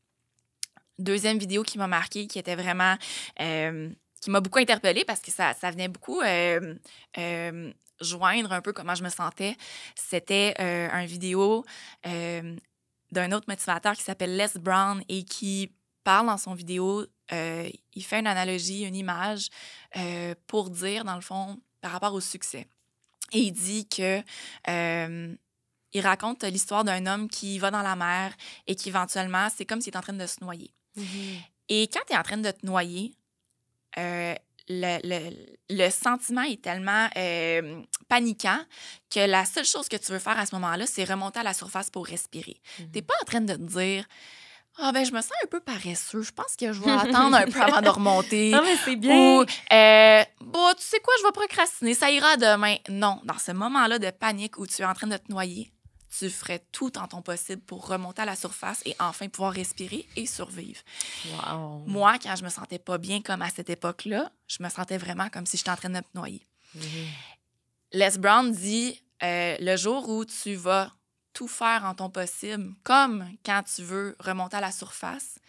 deuxième vidéo qui m'a marquée, qui était vraiment. Euh, qui m'a beaucoup interpellée parce que ça, ça venait beaucoup euh, euh, joindre un peu comment je me sentais. C'était un vidéo d'un autre motivateur qui s'appelle Les Brown et qui parle dans son vidéo. il fait une analogie, une image pour dire, dans le fond, par rapport au succès. Et il dit que il raconte l'histoire d'un homme qui va dans la mer et qui éventuellement, c'est comme s'il était en train de se noyer. Mhm. Et quand tu es en train de te noyer, euh, le, sentiment est tellement euh, paniquant que la seule chose que tu veux faire à ce moment-là, c'est remonter à la surface pour respirer. Mhm. Tu n'es pas en train de te dire Ah, ben, je me sens un peu paresseux. Je pense que je vais attendre un peu avant de remonter. Non, c'est bien. Ou, euh, bon, bah, tu sais quoi, je vais procrastiner. Ça ira demain. Non, dans ce moment-là de panique où tu es en train de te noyer, tu ferais tout en ton possible pour remonter à la surface et enfin pouvoir respirer et survivre. Moi, quand je me sentais pas bien comme à cette époque-là, je me sentais vraiment comme si j'étais en train de me noyer. Mm-hmm. Les Brown dit euh, le jour où tu vas tout faire en ton possible, comme quand tu veux remonter à la surface,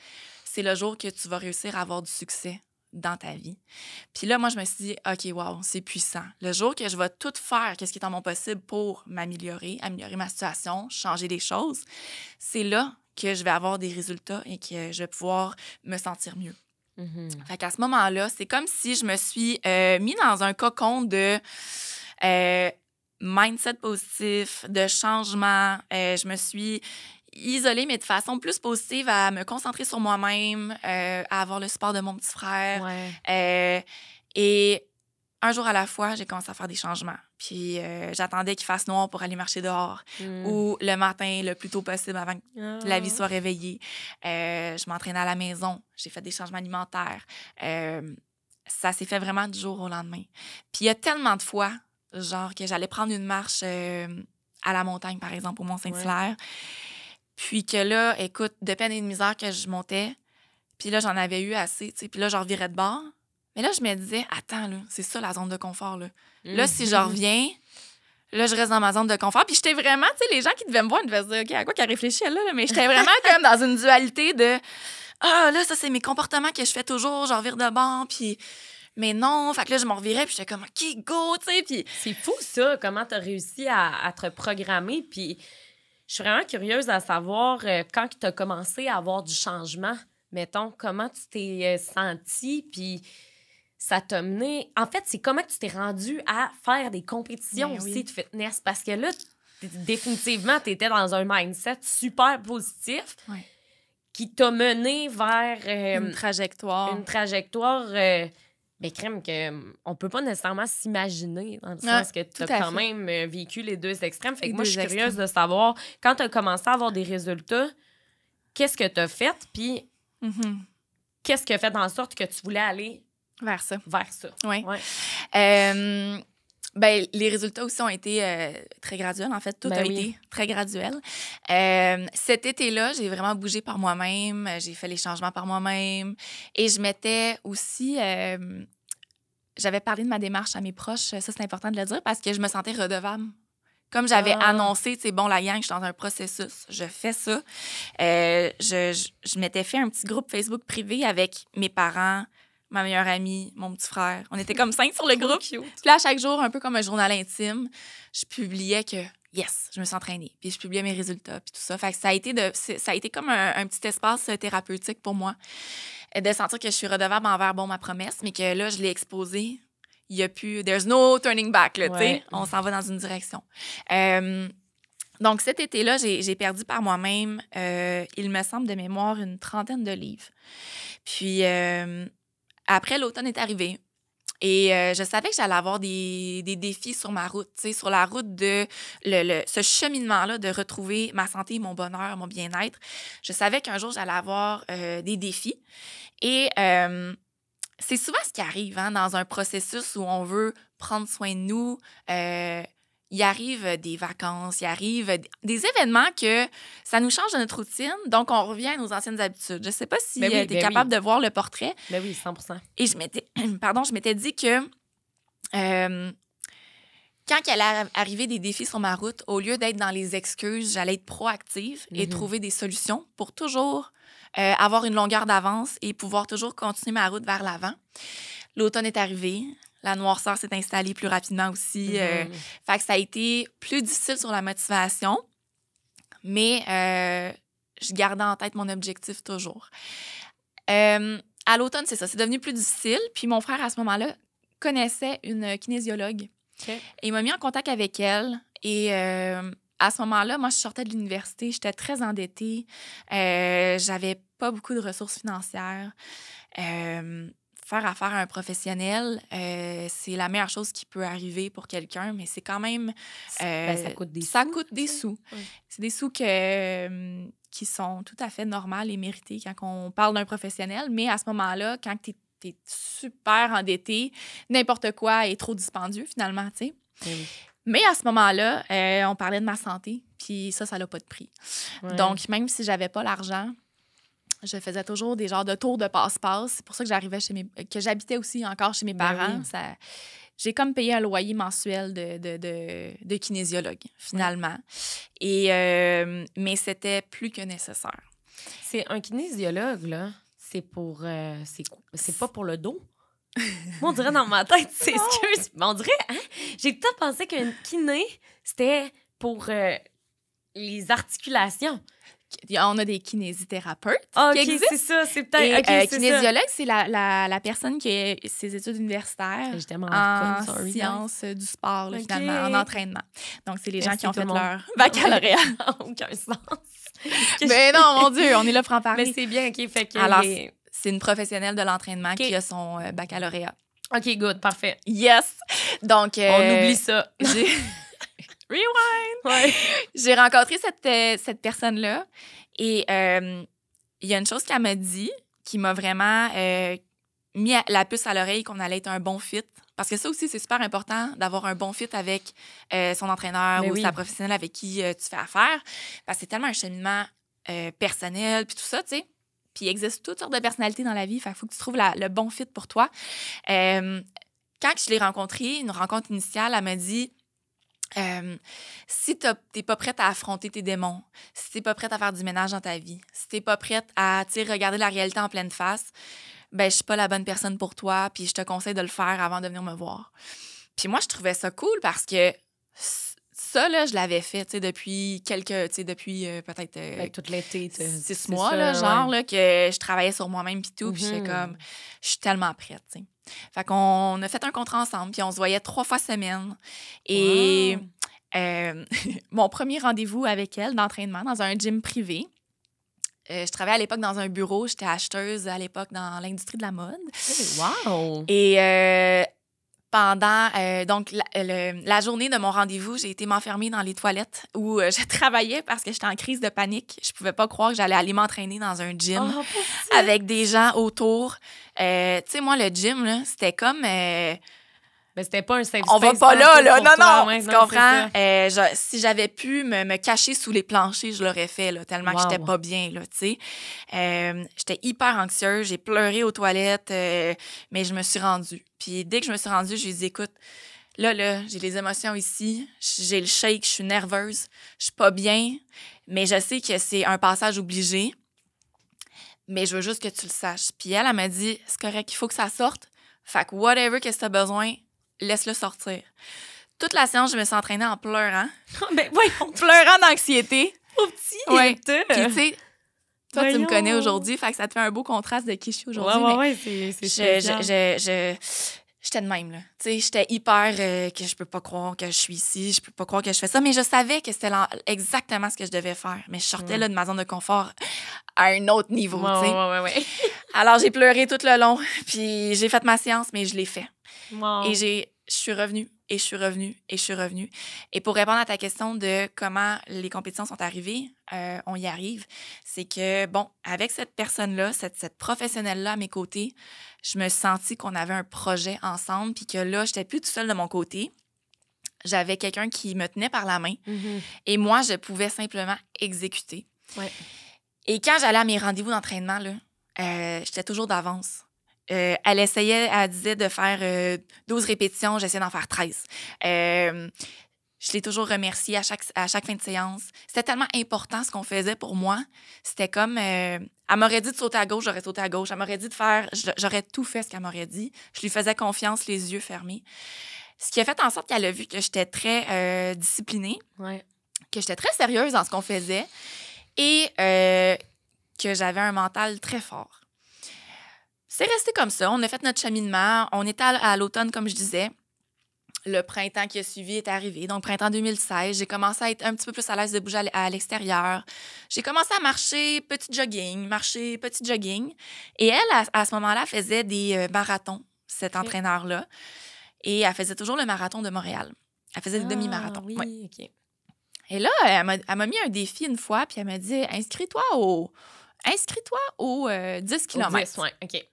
c'est le jour que tu vas réussir à avoir du succès dans ta vie. Puis là, moi, je me suis dit, OK, wow, c'est puissant. Le jour que je vais tout faire, qu'est-ce qui est en mon possible pour m'améliorer, améliorer ma situation, changer des choses, c'est là que je vais avoir des résultats et que je vais pouvoir me sentir mieux. Mm-hmm. Fait qu'à ce moment-là, c'est comme si je me suis euh, mis dans un cocon de euh, mindset positif, de changement. Euh, je me suis isolée, mais de façon plus positive, à me concentrer sur moi-même, euh, à avoir le support de mon petit frère. Euh, et un jour à la fois, j'ai commencé à faire des changements. Puis euh, j'attendais qu'il fasse noir pour aller marcher dehors hmm. ou le matin le plus tôt possible avant que ah. la vie soit réveillée. je m'entraînais à la maison, j'ai fait des changements alimentaires. ça s'est fait vraiment du jour au lendemain. Puis il y a tellement de fois, genre que j'allais prendre une marche à la montagne, par exemple, au Mont-Saint-Hilaire. Puis que là, écoute, de peine et de misère que je montais, puis là, j'en avais eu assez, tu sais, puis là, je revirais de bord. Mais là, je me disais, attends, là, c'est ça la zone de confort, là. Là, si je mhm. reviens, là, je reste dans ma zone de confort. Puis j'étais vraiment, tu sais, les gens qui devaient me voir, ils devaient se dire, OK, à quoi qu'elle réfléchit, là, là? Mais j'étais vraiment comme dans une dualité de, ah, là, ça, c'est mes comportements que je fais toujours, genre revire de bord, puis mais non. Fait que là, je m'en revirais, puis j'étais comme, OK, go, tu sais. Puis... C'est fou, ça, comment t'as réussi à, à, te programmer, puis je suis vraiment curieuse à savoir euh, quand tu as commencé à avoir du changement, mettons, comment tu t'es euh, senti, puis ça t'a mené. En fait, c'est comment tu t'es rendu à faire des compétitions ben aussi de fitness, parce que là, définitivement, tu étais dans un mindset super positif. qui t'a mené vers... Euh, une trajectoire. Une trajectoire mais crème que hum, on peut pas nécessairement s'imaginer dans le ah, sens que tu as quand même euh, vécu les deux extrêmes. Fait que moi, je suis curieuse de savoir quand tu as commencé à avoir des résultats, qu'est-ce que tu as fait puis mm-hmm. qu'est-ce que a fait en sorte que tu voulais aller vers ça. Vers ça. Oui. Ouais. Euh, ben, les résultats aussi ont été euh, très graduels, en fait. Tout ben a été très graduel. Euh, cet été-là, j'ai vraiment bougé par moi-même. J'ai fait les changements par moi-même. Et je m'étais aussi... Euh, j'avais parlé de ma démarche à mes proches. Ça, c'est important de le dire parce que je me sentais redevable. Comme j'avais ah. annoncé, annoncé, c'est bon, la gang, je suis dans un processus. Je fais ça. je, je, je m'étais fait un petit groupe Facebook privé avec mes parents, ma meilleure amie, mon petit frère. On était comme cinq sur le groupe. Puis là, chaque jour, un peu comme un journal intime, je publiais que yes, je me suis entraînée. Puis je publiais mes résultats, puis tout ça. Fait ça a été, de, ça a été comme un, petit espace euh, thérapeutique pour moi euh, de sentir que je suis redevable envers bon ma promesse, mais que là, je l'ai exposée. Il n'y a plus. There's no turning back, là, ouais. On s'en va dans une direction. Euh, donc, cet été-là, j'ai perdu par moi-même, il me semble de mémoire, une trentaine de livres. Puis, après, l'automne est arrivé. Et euh, je savais que j'allais avoir des, des, défis sur ma route, sur la route de le, le, ce cheminement-là de retrouver ma santé, mon bonheur, mon bien-être. Je savais qu'un jour, j'allais avoir euh, des défis. Et euh, c'est souvent ce qui arrive hein, dans un processus où on veut prendre soin de nous, il arrive euh, des vacances, il arrive euh, des événements que ça nous change de notre routine, donc on revient à nos anciennes habitudes. Je sais pas si ben euh, tu ben capable de voir le portrait. Mais ben oui, 100 Et je m'étais, pardon, je m'étais dit que quand il allait arrivé des défis sur ma route, au lieu d'être dans les excuses, j'allais être proactive et mhm. trouver des solutions pour toujours avoir une longueur d'avance et pouvoir toujours continuer ma route vers l'avant. L'automne est arrivé, la noirceur s'est installée plus rapidement aussi. Mm-hmm. Euh, fait que ça a été plus difficile sur la motivation, mais euh, je gardais en tête mon objectif toujours. Euh, à l'automne, c'est ça, c'est devenu plus difficile. Puis mon frère, à ce moment-là, connaissait une kinésiologue. Et il m'a mis en contact avec elle. Et à ce moment-là, moi, je sortais de l'université, j'étais très endettée, j'avais pas beaucoup de ressources financières faire affaire à un professionnel, euh, c'est la meilleure chose qui peut arriver pour quelqu'un, mais c'est quand même. Ben, ça euh, coûte des ça sous. Coûte des sous. C'est des sous que, euh, qui sont tout à fait normales et mérités quand on parle d'un professionnel, mais à ce moment-là, quand tu es, super endetté, n'importe quoi est trop dispendieux finalement, tu sais. Ben mais à ce moment-là, on parlait de ma santé, puis ça, ça n'a pas de prix. Donc, même si j'avais pas l'argent, je faisais toujours des genres de tours de passe-passe. C'est pour ça que j'arrivais chez mes... que j'habitais aussi encore chez mes ben parents. Ça... J'ai comme payé un loyer mensuel de, de, de, kinésiologue, finalement. Et, euh, mais c'était plus que nécessaire. C'est un kinésiologue, là. C'est pour... Euh, c'est pas pour le dos? on dirait dans ma tête, c'est c'est Mais on dirait, hein? j'ai tout pensé qu'une kiné, c'était pour euh, les articulations on a des kinésithérapeutes ah, qui c'est ça, c'est peut-être. Okay, euh, kinésiologue, c'est la, la, la, personne qui a ses études universitaires en sciences du sport, finalement, en entraînement. Donc, c'est les gens qui ont fait leur baccalauréat. Aucun sens. Mais non, mon Dieu, on est là pour en parler. Mais c'est bien, OK. Fait que c'est une professionnelle de l'entraînement qui a son euh, baccalauréat. OK, good, parfait. Yes. Donc. Euh, on oublie ça. Rewind! J'ai rencontré cette, euh, cette personne-là et euh, il y a une chose qu'elle m'a dit qui m'a vraiment euh, mis la puce à l'oreille qu'on allait être un bon fit. Parce que ça aussi, c'est super important d'avoir un bon fit avec son entraîneur ou sa professionnelle avec qui tu fais affaire. Parce que c'est tellement un cheminement personnel puis tout ça, tu sais. Puis il existe toutes sortes de personnalités dans la vie. il faut que tu trouves le bon fit pour toi. quand je l'ai rencontrée, une rencontre initiale, elle m'a dit euh, si si t'es pas prête à affronter tes démons, si t'es pas prête à faire du ménage dans ta vie, si t'es pas prête à regarder la réalité en pleine face, ben je suis pas la bonne personne pour toi, puis je te conseille de le faire avant de venir me voir. Puis moi, je trouvais ça cool parce que je l'avais fait depuis quelques, depuis euh, peut-être. Euh, ben, toute l'été. Six mois, genre, que je travaillais sur moi-même puis tout. Puis j'étais mhm. comme, je suis tellement prête, Fait qu'on a fait un contrat ensemble, puis on se voyait trois fois semaine. Et euh, mon premier rendez-vous avec elle d'entraînement dans un gym privé. je travaillais à l'époque dans un bureau, j'étais acheteuse à l'époque dans l'industrie de la mode. wow! Et pendant euh, donc la, journée de mon rendez-vous, j'ai été m'enfermer dans les toilettes où euh, je travaillais parce que j'étais en crise de panique. Je pouvais pas croire que j'allais aller m'entraîner dans un gym oh, avec des gens autour. Euh, tu sais moi le gym c'était comme mais ben, c'était pas un safe space. On va pas là, là. Non, non, tu comprends? Euh, si j'avais pu me, me, cacher sous les planchers, je l'aurais fait, là, tellement que j'étais pas bien, là, tu sais. Euh, j'étais hyper anxieuse, j'ai pleuré aux toilettes, euh, mais je me suis rendue. Puis dès que je me suis rendue, je lui ai dit, écoute, là, là, j'ai les émotions ici, j'ai le shake, je suis nerveuse, je suis pas bien, mais je sais que c'est un passage obligé, mais je veux juste que tu le saches. Puis elle, elle m'a dit, c'est correct, il faut que ça sorte. Fait que whatever que tu as besoin, laisse-le sortir. Toute la séance, je me suis entraînée en pleurant. Ah, ben oui, en pleurant d'anxiété. Au petit ouais. tu sais, toi, tu me connais aujourd'hui, fait que ça te fait un beau contraste de qui je suis aujourd'hui. Ouais, ouais, oui, c'est je, J'étais de même, là. Tu sais, j'étais hyper euh, que je peux pas croire que je suis ici, je peux pas croire que je fais ça, mais je savais que c'était exactement ce que je devais faire. Mais je sortais mm. de ma zone de confort à un autre niveau, ouais, tu sais. Alors, j'ai pleuré tout le long, puis j'ai fait ma séance, mais je l'ai fait. Et je suis revenue et je suis revenue et je suis revenue. Et pour répondre à ta question de comment les compétitions sont arrivées, euh, on y arrive, c'est que, bon, avec cette personne-là, cette, cette professionnelle-là à mes côtés, je me sentis qu'on avait un projet ensemble, puis que là, n'étais plus tout seul de mon côté. J'avais quelqu'un qui me tenait par la main mm-hmm. et moi, je pouvais simplement exécuter. Et quand j'allais à mes rendez-vous d'entraînement, là, euh, j'étais toujours d'avance. Euh, elle essayait, elle disait de faire 12 euh, répétitions, j'essayais d'en faire 13. Euh, je l'ai toujours remerciée à chaque, à chaque fin de séance. C'était tellement important ce qu'on faisait pour moi. C'était comme. elle m'aurait dit de sauter à gauche, j'aurais sauté à gauche. Elle m'aurait dit de faire. J'aurais tout fait ce qu'elle m'aurait dit. Je lui faisais confiance, les yeux fermés. Ce qui a fait en sorte qu'elle a vu que j'étais très disciplinée, que j'étais très sérieuse dans ce qu'on faisait et que j'avais un mental très fort c'est resté comme ça. On a fait notre cheminement. On était à, l'automne, comme je disais. Le printemps qui a suivi est arrivé. Donc, printemps 2016, j'ai commencé à être un petit peu plus à l'aise de bouger à l'extérieur. J'ai commencé à marcher petit jogging, marcher petit jogging. Et elle, à, ce moment-là, faisait des euh, marathons, cet entraîneur-là. Et elle faisait toujours le marathon de Montréal. Elle faisait des ah, demi-marathons. Oui, Et là, elle m'a mis un défi une fois, puis elle m'a dit inscris-toi au, inscris-toi au 10 euh, km. OK.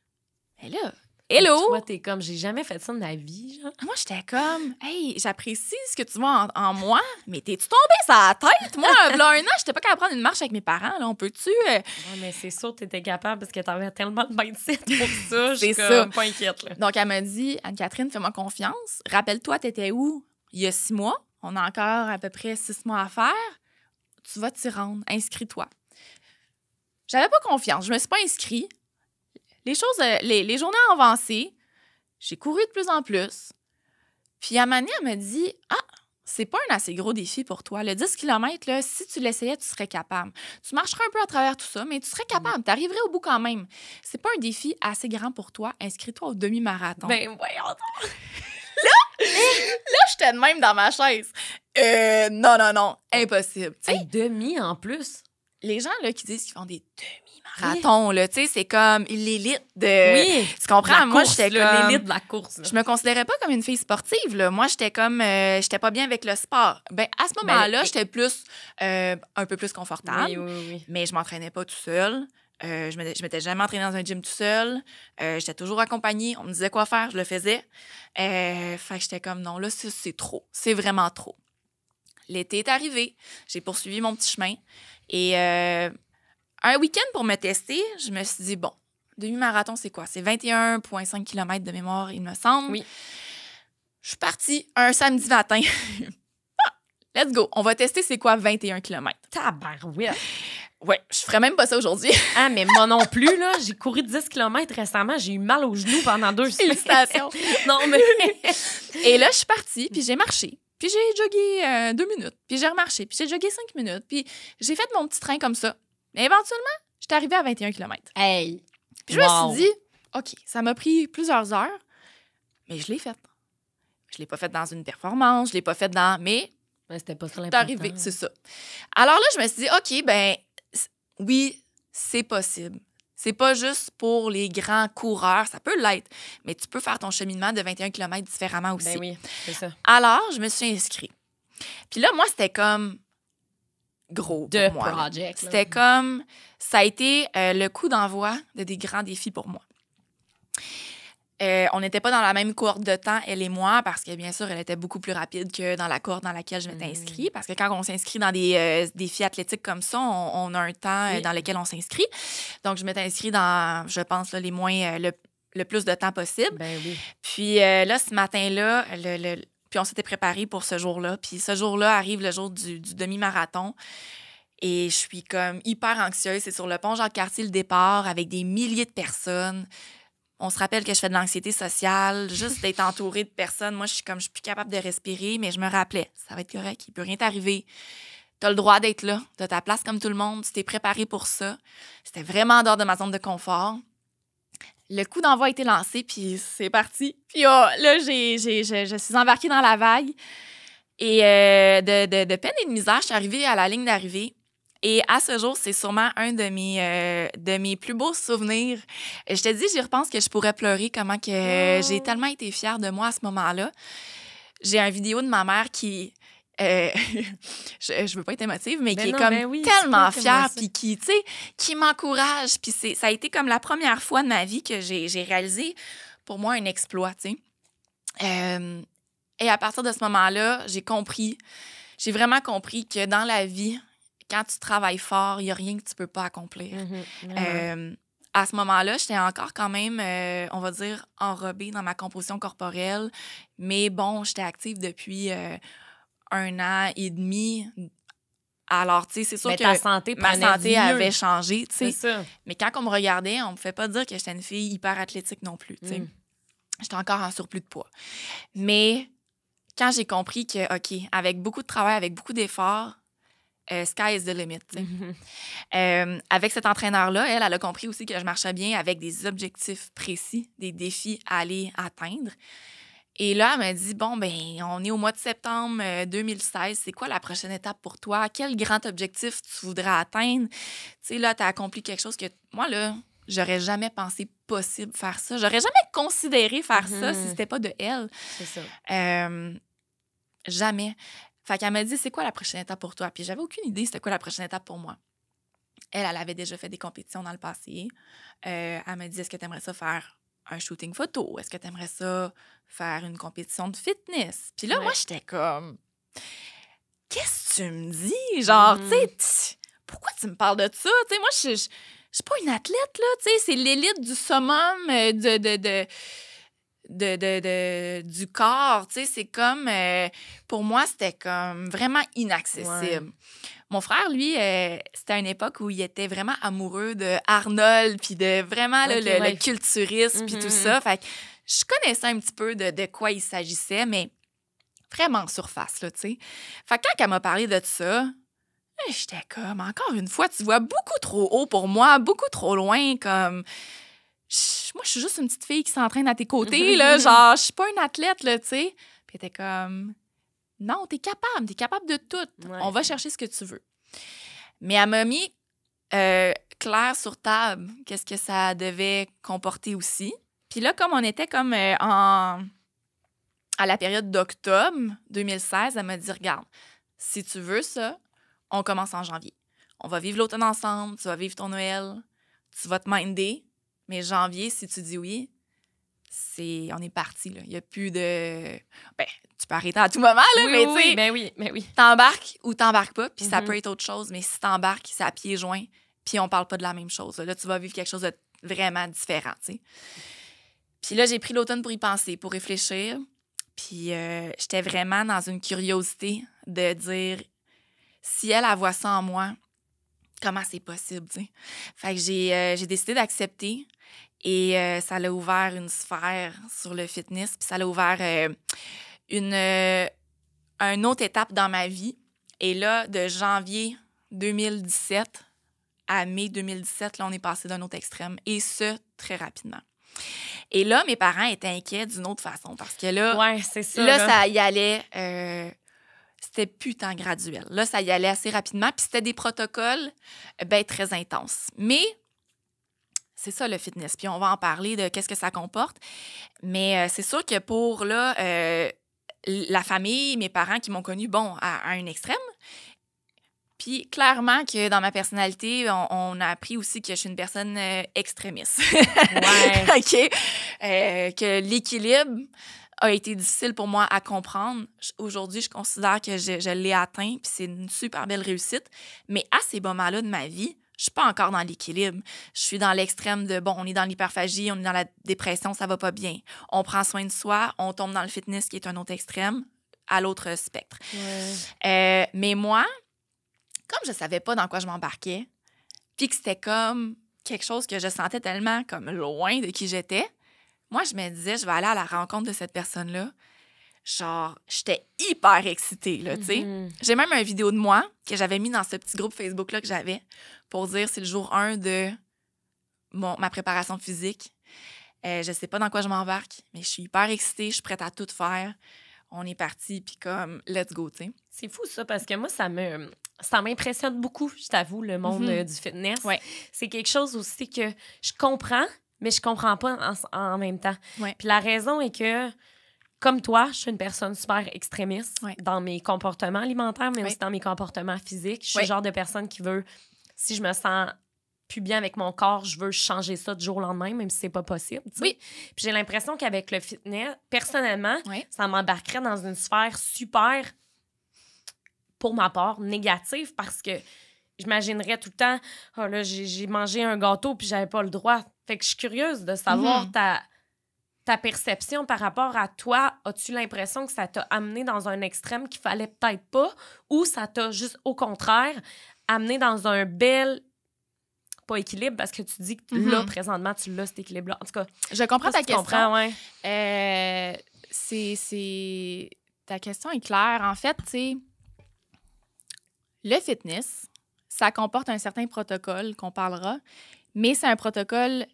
Hello! Toi, t'es comme, j'ai jamais fait ça de ma vie, Moi, j'étais comme, hey, j'apprécie ce que tu vois en, moi, mais t'es-tu tombée sur la tête? Moi, un an, j'étais pas capable de prendre une marche avec mes parents, là, on peut-tu? Euh, mais c'est sûr t'étais capable parce que t'avais tellement de mindset pour ça, je pas inquiète, Donc, elle m'a dit, Anne-Catherine, fais-moi confiance. Rappelle-toi, t'étais où il y a six mois? On a encore à peu près six mois à faire. Tu vas t'y rendre. Inscris-toi. J'avais pas confiance. Je me suis pas inscrite les choses, euh, les, journées avancées, j'ai couru de plus en plus. Puis Amani me dit Ah, c'est pas un assez gros défi pour toi. Le 10 km, si tu l'essayais, tu serais capable. Tu marcherais un peu à travers tout ça, mais tu serais capable. Mm. Tu arriverais au bout quand même. C'est pas un défi assez grand pour toi. Inscris-toi au demi-marathon. Ben, voyons Là, là j'étais de même dans ma chaise. Euh, non, non, non, impossible. demi en plus. Les gens là, qui disent qu'ils font des demi raton. là, tu sais, c'est comme l'élite de... Oui. Tu comprends? moi, j'étais comme... L'élite de la course. Je me considérais pas comme une fille sportive, là. Moi, j'étais comme... Euh, j'étais pas bien avec le sport. Ben, à ce ben, moment-là, j'étais plus... Euh, un peu plus confortable. mais je m'entraînais pas tout seul. Euh, je m'étais jamais entraînée dans un gym tout seul. j'étais toujours accompagnée. On me disait quoi faire, je le faisais. fait que j'étais comme, non, là, c'est trop. C'est vraiment trop. L'été est arrivé. J'ai poursuivi mon petit chemin. Et un week-end pour me tester, je me suis dit, bon, demi-marathon, c'est quoi? C'est 21,5 km de mémoire, il me semble. Oui. Je suis partie un samedi matin. Let's go. On va tester c'est quoi 21 km. Tabarouette. Ouais, je ferais même pas ça aujourd'hui. ah, mais moi non plus, là. J'ai couru 10 km récemment. J'ai eu mal aux genoux pendant deux stations. non, mais. Et là, je suis partie, puis j'ai marché. Puis j'ai jogué euh, deux minutes. Puis j'ai remarché. Puis j'ai jogué cinq minutes. Puis j'ai fait mon petit train comme ça. Mais éventuellement, je suis arrivée à 21 km. Hey! Puis je me suis dit, OK, ça m'a pris plusieurs heures, mais je l'ai faite. Je l'ai pas faite dans une performance, je l'ai pas faite dans. Mais. c'était pas ça arrivé, c'est ça. Alors là, je me suis dit, OK, ben oui, c'est possible. C'est pas juste pour les grands coureurs, ça peut l'être, mais tu peux faire ton cheminement de 21 km différemment ben aussi. oui, c'est ça. Alors, je me suis inscrite. Puis là, moi, c'était comme gros de moi. C'était comme ça a été euh, le coup d'envoi de des grands défis pour moi. Euh, on n'était pas dans la même cohorte de temps, elle et moi, parce que bien sûr, elle était beaucoup plus rapide que dans la cohorte dans laquelle je m'étais mm. inscrite. Parce que quand on s'inscrit dans des euh, défis athlétiques comme ça, on, a un temps dans lequel on s'inscrit. Donc, je m'étais inscrite dans, je pense, les moins, le, plus de temps possible. Ben Puis là, ce matin-là, le puis on s'était préparé pour ce jour-là. Puis ce jour-là arrive le jour du, demi-marathon. Et je suis comme hyper anxieuse. C'est sur le pont Jean-Cartier le départ avec des milliers de personnes. On se rappelle que je fais de l'anxiété sociale, juste d'être entourée de personnes. Moi, je suis comme, je suis plus capable de respirer, mais je me rappelais, ça va être correct, il peut rien t'arriver. Tu as le droit d'être là, tu ta place comme tout le monde, tu t'es préparé pour ça. C'était vraiment en dehors de ma zone de confort le coup d'envoi a été lancé, puis c'est parti. Puis oh, là, j'ai, j'ai, je, suis embarquée dans la vague. Et euh, de, de, peine et de misère, je suis arrivée à la ligne d'arrivée. Et à ce jour, c'est sûrement un de mes, euh, de mes plus beaux souvenirs. Je te dis, j'y repense que je pourrais pleurer, comment que j'ai ah! tellement été fière de moi à ce moment-là. J'ai un vidéo de ma mère qui, euh, je, veux pas être émotive, mais, ben qui est comme ben tellement fière, puis qui, tu sais, qui m'encourage. Puis ça a été comme la première fois de ma vie que j'ai réalisé pour moi un exploit, tu sais. Euh, et à partir de ce moment-là, j'ai compris, j'ai vraiment compris que dans la vie, quand tu travailles fort, il n'y a rien que tu peux pas accomplir. Mhm, euh, à ce moment-là, j'étais encore quand même, on va dire, enrobée dans ma composition corporelle. Mais bon, j'étais active depuis un an et demi. Alors, tu sais, c'est sûr que santé ma santé avait changé, tu sais. Mais quand on me regardait, on me fait pas dire que j'étais une fille hyper athlétique non plus, tu sais. Mm. J'étais encore en surplus de poids. Mais quand j'ai compris que, OK, avec beaucoup de travail, avec beaucoup d'efforts, euh, sky is the limit. Mm-hmm. Euh, avec cet entraîneur-là, elle, elle a compris aussi que je marchais bien avec des objectifs précis, des défis à aller atteindre. Et là, elle m'a dit Bon, ben, on est au mois de septembre 2016. Euh, c'est quoi la prochaine étape pour toi Quel grand objectif tu voudrais atteindre Tu sais, là, tu as accompli quelque chose que moi, là, j'aurais jamais pensé possible faire ça. J'aurais jamais considéré faire ça si mhm. c'était pas de elle. C'est ça. jamais. Fait qu'elle m'a dit C'est quoi la prochaine étape pour toi Puis j'avais aucune idée c'était quoi la prochaine étape pour moi. Elle, elle avait déjà fait des compétitions dans le passé. Euh, elle m'a dit Est-ce que tu aimerais ça faire un shooting photo? Est-ce que tu aimerais ça faire une compétition de fitness? Puis là, moi, j'étais comme, qu'est-ce que tu me dis? Genre, tu mm-hmm. sais, pourquoi tu me parles de ça? Tu moi, je suis pas une athlète, là, tu sais, c'est l'élite du summum euh, de de, du corps. Tu sais, c'est comme, euh, pour moi, c'était comme vraiment inaccessible. Mon frère, lui, euh, c'était à une époque où il était vraiment amoureux de Arnold, puis de vraiment le, culturisme, puis tout mhm, ça. Mhm. Fait je connaissais un petit peu de, quoi il s'agissait, mais vraiment surface, là, tu sais. Fait quand elle m'a parlé de ça, j'étais comme, encore une fois, tu vois beaucoup trop haut pour moi, beaucoup trop loin, comme moi, je suis juste une petite fille qui s'entraîne à tes côtés, mhm, là, mhm, mhm. genre, je suis pas une athlète, là, tu sais. Puis elle était comme, non, t'es capable, t'es capable de tout. On va chercher ce que tu veux. Mais elle m'a mis euh, clair sur table qu'est-ce que ça devait comporter aussi. Puis là, comme on était comme euh, en... à la période d'octobre 2016, elle m'a dit, regarde, si tu veux ça, on commence en janvier. On va vivre l'automne ensemble, tu vas vivre ton Noël, tu vas te minder, mais janvier, si tu dis oui, c'est on est parti. Il n'y a plus de. Ben, tu peux arrêter à tout moment, là, oui, mais oui, tu sais. Ben oui, ben oui. T'embarques ou t'embarques pas, puis ça mhm. peut être autre chose, mais si t'embarques, c'est à pieds joints, puis on parle pas de la même chose. Là, tu vas vivre quelque chose de vraiment différent, tu Puis là, j'ai pris l'automne pour y penser, pour réfléchir. Puis euh, j'étais vraiment dans une curiosité de dire si elle, elle voit ça en moi, comment c'est possible, Fait que j'ai euh, décidé d'accepter et euh, ça l'a ouvert une sphère sur le fitness, puis ça l'a ouvert euh, euh, une, autre étape dans ma vie. Et là, de janvier 2017 à mai 2017, là, on est passé d'un autre extrême, et ce, très rapidement. Et là, mes parents étaient inquiets d'une autre façon, parce que là, ça, là, ça y allait c'était putain graduel. Là, ça y allait assez rapidement, puis c'était des protocoles ben, très intenses. Mais c'est ça le fitness. Puis on va en parler de qu'est-ce que ça comporte. Mais euh, c'est sûr que pour là, euh, la famille, mes parents qui m'ont connu, bon, à, un extrême. Puis clairement que dans ma personnalité, on, a appris aussi que je suis une personne euh, extrémiste. ouais. OK. que l'équilibre a été difficile pour moi à comprendre. Aujourd'hui, je considère que je, je l'ai atteint, puis c'est une super belle réussite. Mais à ces moments-là de ma vie, je suis pas encore dans l'équilibre. Je suis dans l'extrême de bon, on est dans l'hyperphagie, on est dans la dépression, ça va pas bien. On prend soin de soi, on tombe dans le fitness qui est un autre extrême, à l'autre spectre. Euh, mais moi, comme je savais pas dans quoi je m'embarquais, puis que c'était comme quelque chose que je sentais tellement comme loin de qui j'étais, moi je me disais je vais aller à la rencontre de cette personne là, genre, j'étais hyper excitée, là, tu sais. Mm-hmm. J'ai même une vidéo de moi que j'avais mis dans ce petit groupe Facebook-là que j'avais pour dire c'est le jour 1 de ma préparation physique. Je euh, je sais pas dans quoi je m'embarque, mais je suis hyper excitée, je suis prête à tout faire. On est parti, puis comme, let's go, tu sais. C'est fou, ça, parce que moi, ça me... Ça m'impressionne beaucoup, je t'avoue, le monde mm-hmm. euh, du fitness. C'est quelque chose aussi que je comprends, mais je comprends pas en, même temps. Puis la raison est que comme toi, je suis une personne super extrémiste dans mes comportements alimentaires, mais aussi dans mes comportements physiques. Je suis le genre de personne qui veut, si je me sens plus bien avec mon corps, je veux changer ça du jour au lendemain, même si c'est pas possible. Oui. Puis j'ai l'impression qu'avec le fitness, personnellement, ça m'embarquerait dans une sphère super, pour ma part, négative parce que j'imaginerais tout le temps, oh là, j'ai mangé un gâteau puis j'avais pas le droit. Fait que je suis curieuse de savoir mhm. ta ta perception par rapport à toi, as-tu l'impression que ça t'a amené dans un extrême qu'il fallait peut-être pas ou ça t'a juste au contraire amené dans un bel pas équilibre parce que tu dis que là mm-hmm. présentement tu l'as cet équilibre là. En tout cas, je comprends ta si question. Euh, c'est ta question est claire en fait, tu le fitness, ça comporte un certain protocole qu'on parlera, mais c'est un protocole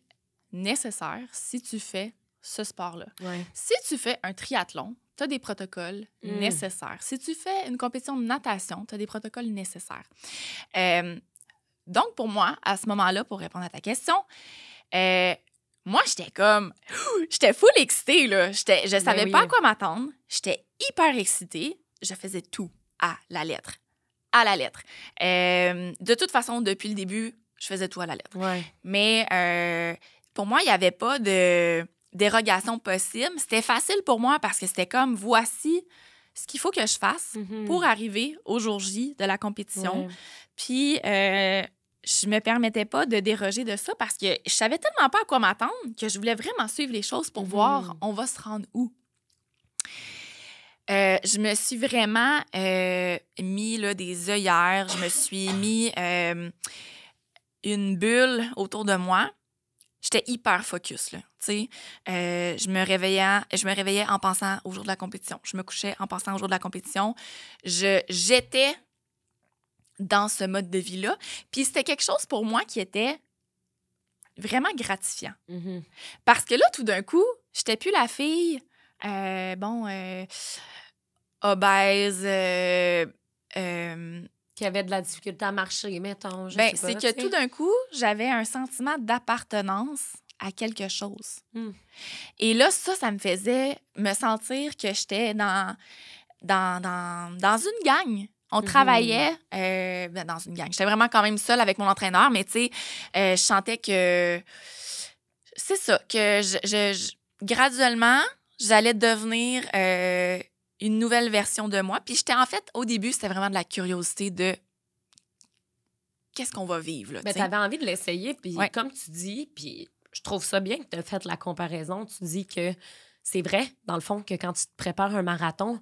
nécessaire si tu fais ce sport-là. Si tu fais un triathlon, tu as des protocoles hmm. nécessaires. Si tu fais une compétition de natation, tu as des protocoles nécessaires. Euh, donc, pour moi, à ce moment-là, pour répondre à ta question, euh, moi, j'étais comme. J'étais full excitée, là. Je ben savais pas à quoi m'attendre. J'étais hyper excitée. Je faisais tout à la lettre. À la lettre. Euh, de toute façon, depuis le début, je faisais tout à la lettre. Mais pour moi, il n'y avait pas de dérogation possible. C'était facile pour moi parce que c'était comme voici ce qu'il faut que je fasse mhm. pour arriver au jour J de la compétition. Puis euh, je me permettais pas de déroger de ça parce que je savais tellement pas à quoi m'attendre que je voulais vraiment suivre les choses pour mhm. voir on va se rendre où. Euh, je me suis vraiment euh, mis là, des œillères, je me suis mis euh, une bulle autour de moi j'étais hyper focus là. Euh, je me réveillais, je me réveillais en pensant au jour de la compétition. Je me couchais en pensant au jour de la compétition. Je j'étais dans ce mode de vie là. Puis c'était quelque chose pour moi qui était vraiment gratifiant. Mm-hmm. Parce que là, tout d'un coup, j'étais plus la fille, euh, bon, euh, obèse, euh, euh, qui avait de la difficulté à marcher, mettons. Ben, c'est que tout d'un coup, j'avais un sentiment d'appartenance à quelque chose. Hmm. Et là, ça, ça me faisait me sentir que j'étais dans, dans, dans, une gang. On mhm. travaillait euh, ben, dans une gang. J'étais vraiment quand même seule avec mon entraîneur, mais tu sais, euh, je sentais que c'est ça, que je, graduellement, j'allais devenir euh, une nouvelle version de moi. Puis j'étais en fait, au début, c'était vraiment de la curiosité de qu'est-ce qu'on va vivre. mais ben, tu envie de l'essayer, puis comme tu dis, puis je trouve ça bien que tu as fait la comparaison, tu dis que c'est vrai, dans le fond, que quand tu te prépares un marathon,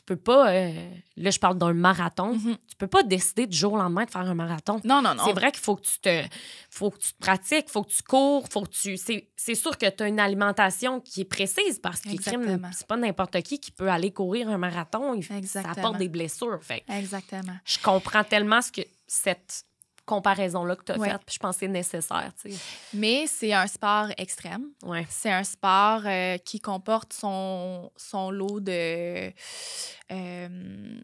tu peux pas. Euh, là, je parle d'un marathon. Mhm. Tu peux pas décider du jour au lendemain de faire un marathon. Non, non, non. C'est vrai qu'il faut que tu te, faut que tu pratiques, faut que tu cours, faut que tu. C'est sûr que tu as une alimentation qui est précise parce que c'est pas n'importe qui qui peut aller courir un marathon. Exactement. Ça apporte des blessures. Fait. Exactement. Je comprends tellement ce que cette comparaison-là que tu as faite, je pensais nécessaire. Mais c'est un sport extrême. C'est un sport euh, qui comporte son, son lot de. Euh,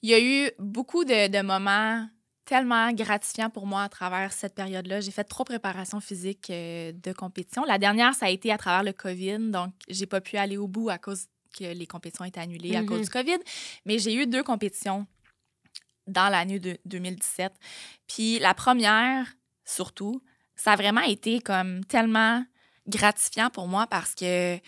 il y a eu beaucoup de, de moments tellement gratifiants pour moi à travers cette période-là. J'ai fait trois préparations physiques euh, de compétition. La dernière, ça a été à travers le COVID, donc j'ai pas pu aller au bout à cause que les compétitions étaient annulées à mm-hmm. cause du COVID. Mais j'ai eu deux compétitions dans l'année 2017. Puis la première, surtout, ça a vraiment été comme tellement gratifiant pour moi parce que,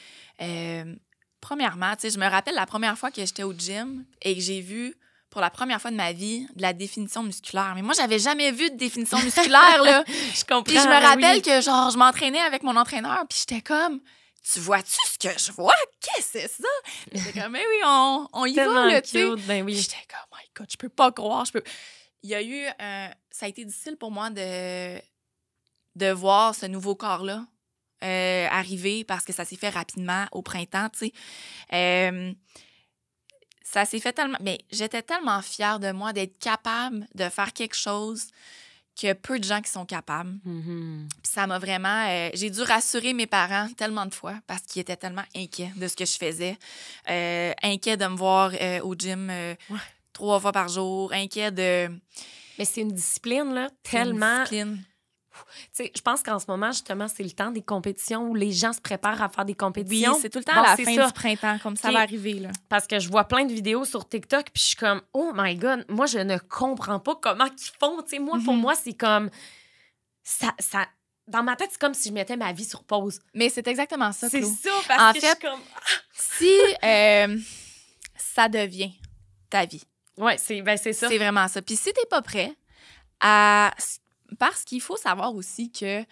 euh, premièrement, tu sais, je me rappelle la première fois que j'étais au gym et que j'ai vu pour la première fois de ma vie de la définition musculaire. Mais moi, j'avais jamais vu de définition musculaire, là. je comprends. Puis je me ben rappelle que, genre, je m'entraînais avec mon entraîneur, puis j'étais comme, tu vois-tu ce que je vois? Qu'est-ce que c'est ça? c'est comme, mais oui, on, y va, le cute, ben J'étais comme, oh my God, je peux pas croire. Je peux... Il y a eu, euh, ça a été difficile pour moi de, de voir ce nouveau corps-là euh, arriver parce que ça s'est fait rapidement au printemps, tu sais. Euh, ça s'est fait tellement. Mais j'étais tellement fière de moi d'être capable de faire quelque chose que peu de gens qui sont capables. Mm-hmm. Puis ça m'a vraiment... Euh, j'ai dû rassurer mes parents tellement de fois parce qu'ils étaient tellement inquiets de ce que je faisais. Euh, inquiets de me voir euh, au gym trois fois par jour. Inquiets de... Mais c'est une discipline, là, tellement... discipline je pense qu'en ce moment, justement, c'est le temps des compétitions où les gens se préparent à faire des compétitions. c'est tout le temps à la fin du printemps, comme ça va arriver. Là. Parce que je vois plein de vidéos sur TikTok, puis je suis comme, oh my God, moi, je ne comprends pas comment ils font. sais moi, pour mhm. moi, c'est comme. Ça, ça, dans ma tête, c'est comme si je mettais ma vie sur pause. Mais c'est exactement ça, C'est ça, parce que je suis comme... Ah! si euh, ça devient ta vie. Oui, c'est ben ça. C'est vraiment ça. Puis si tu n'es pas prêt à parce qu'il faut savoir aussi que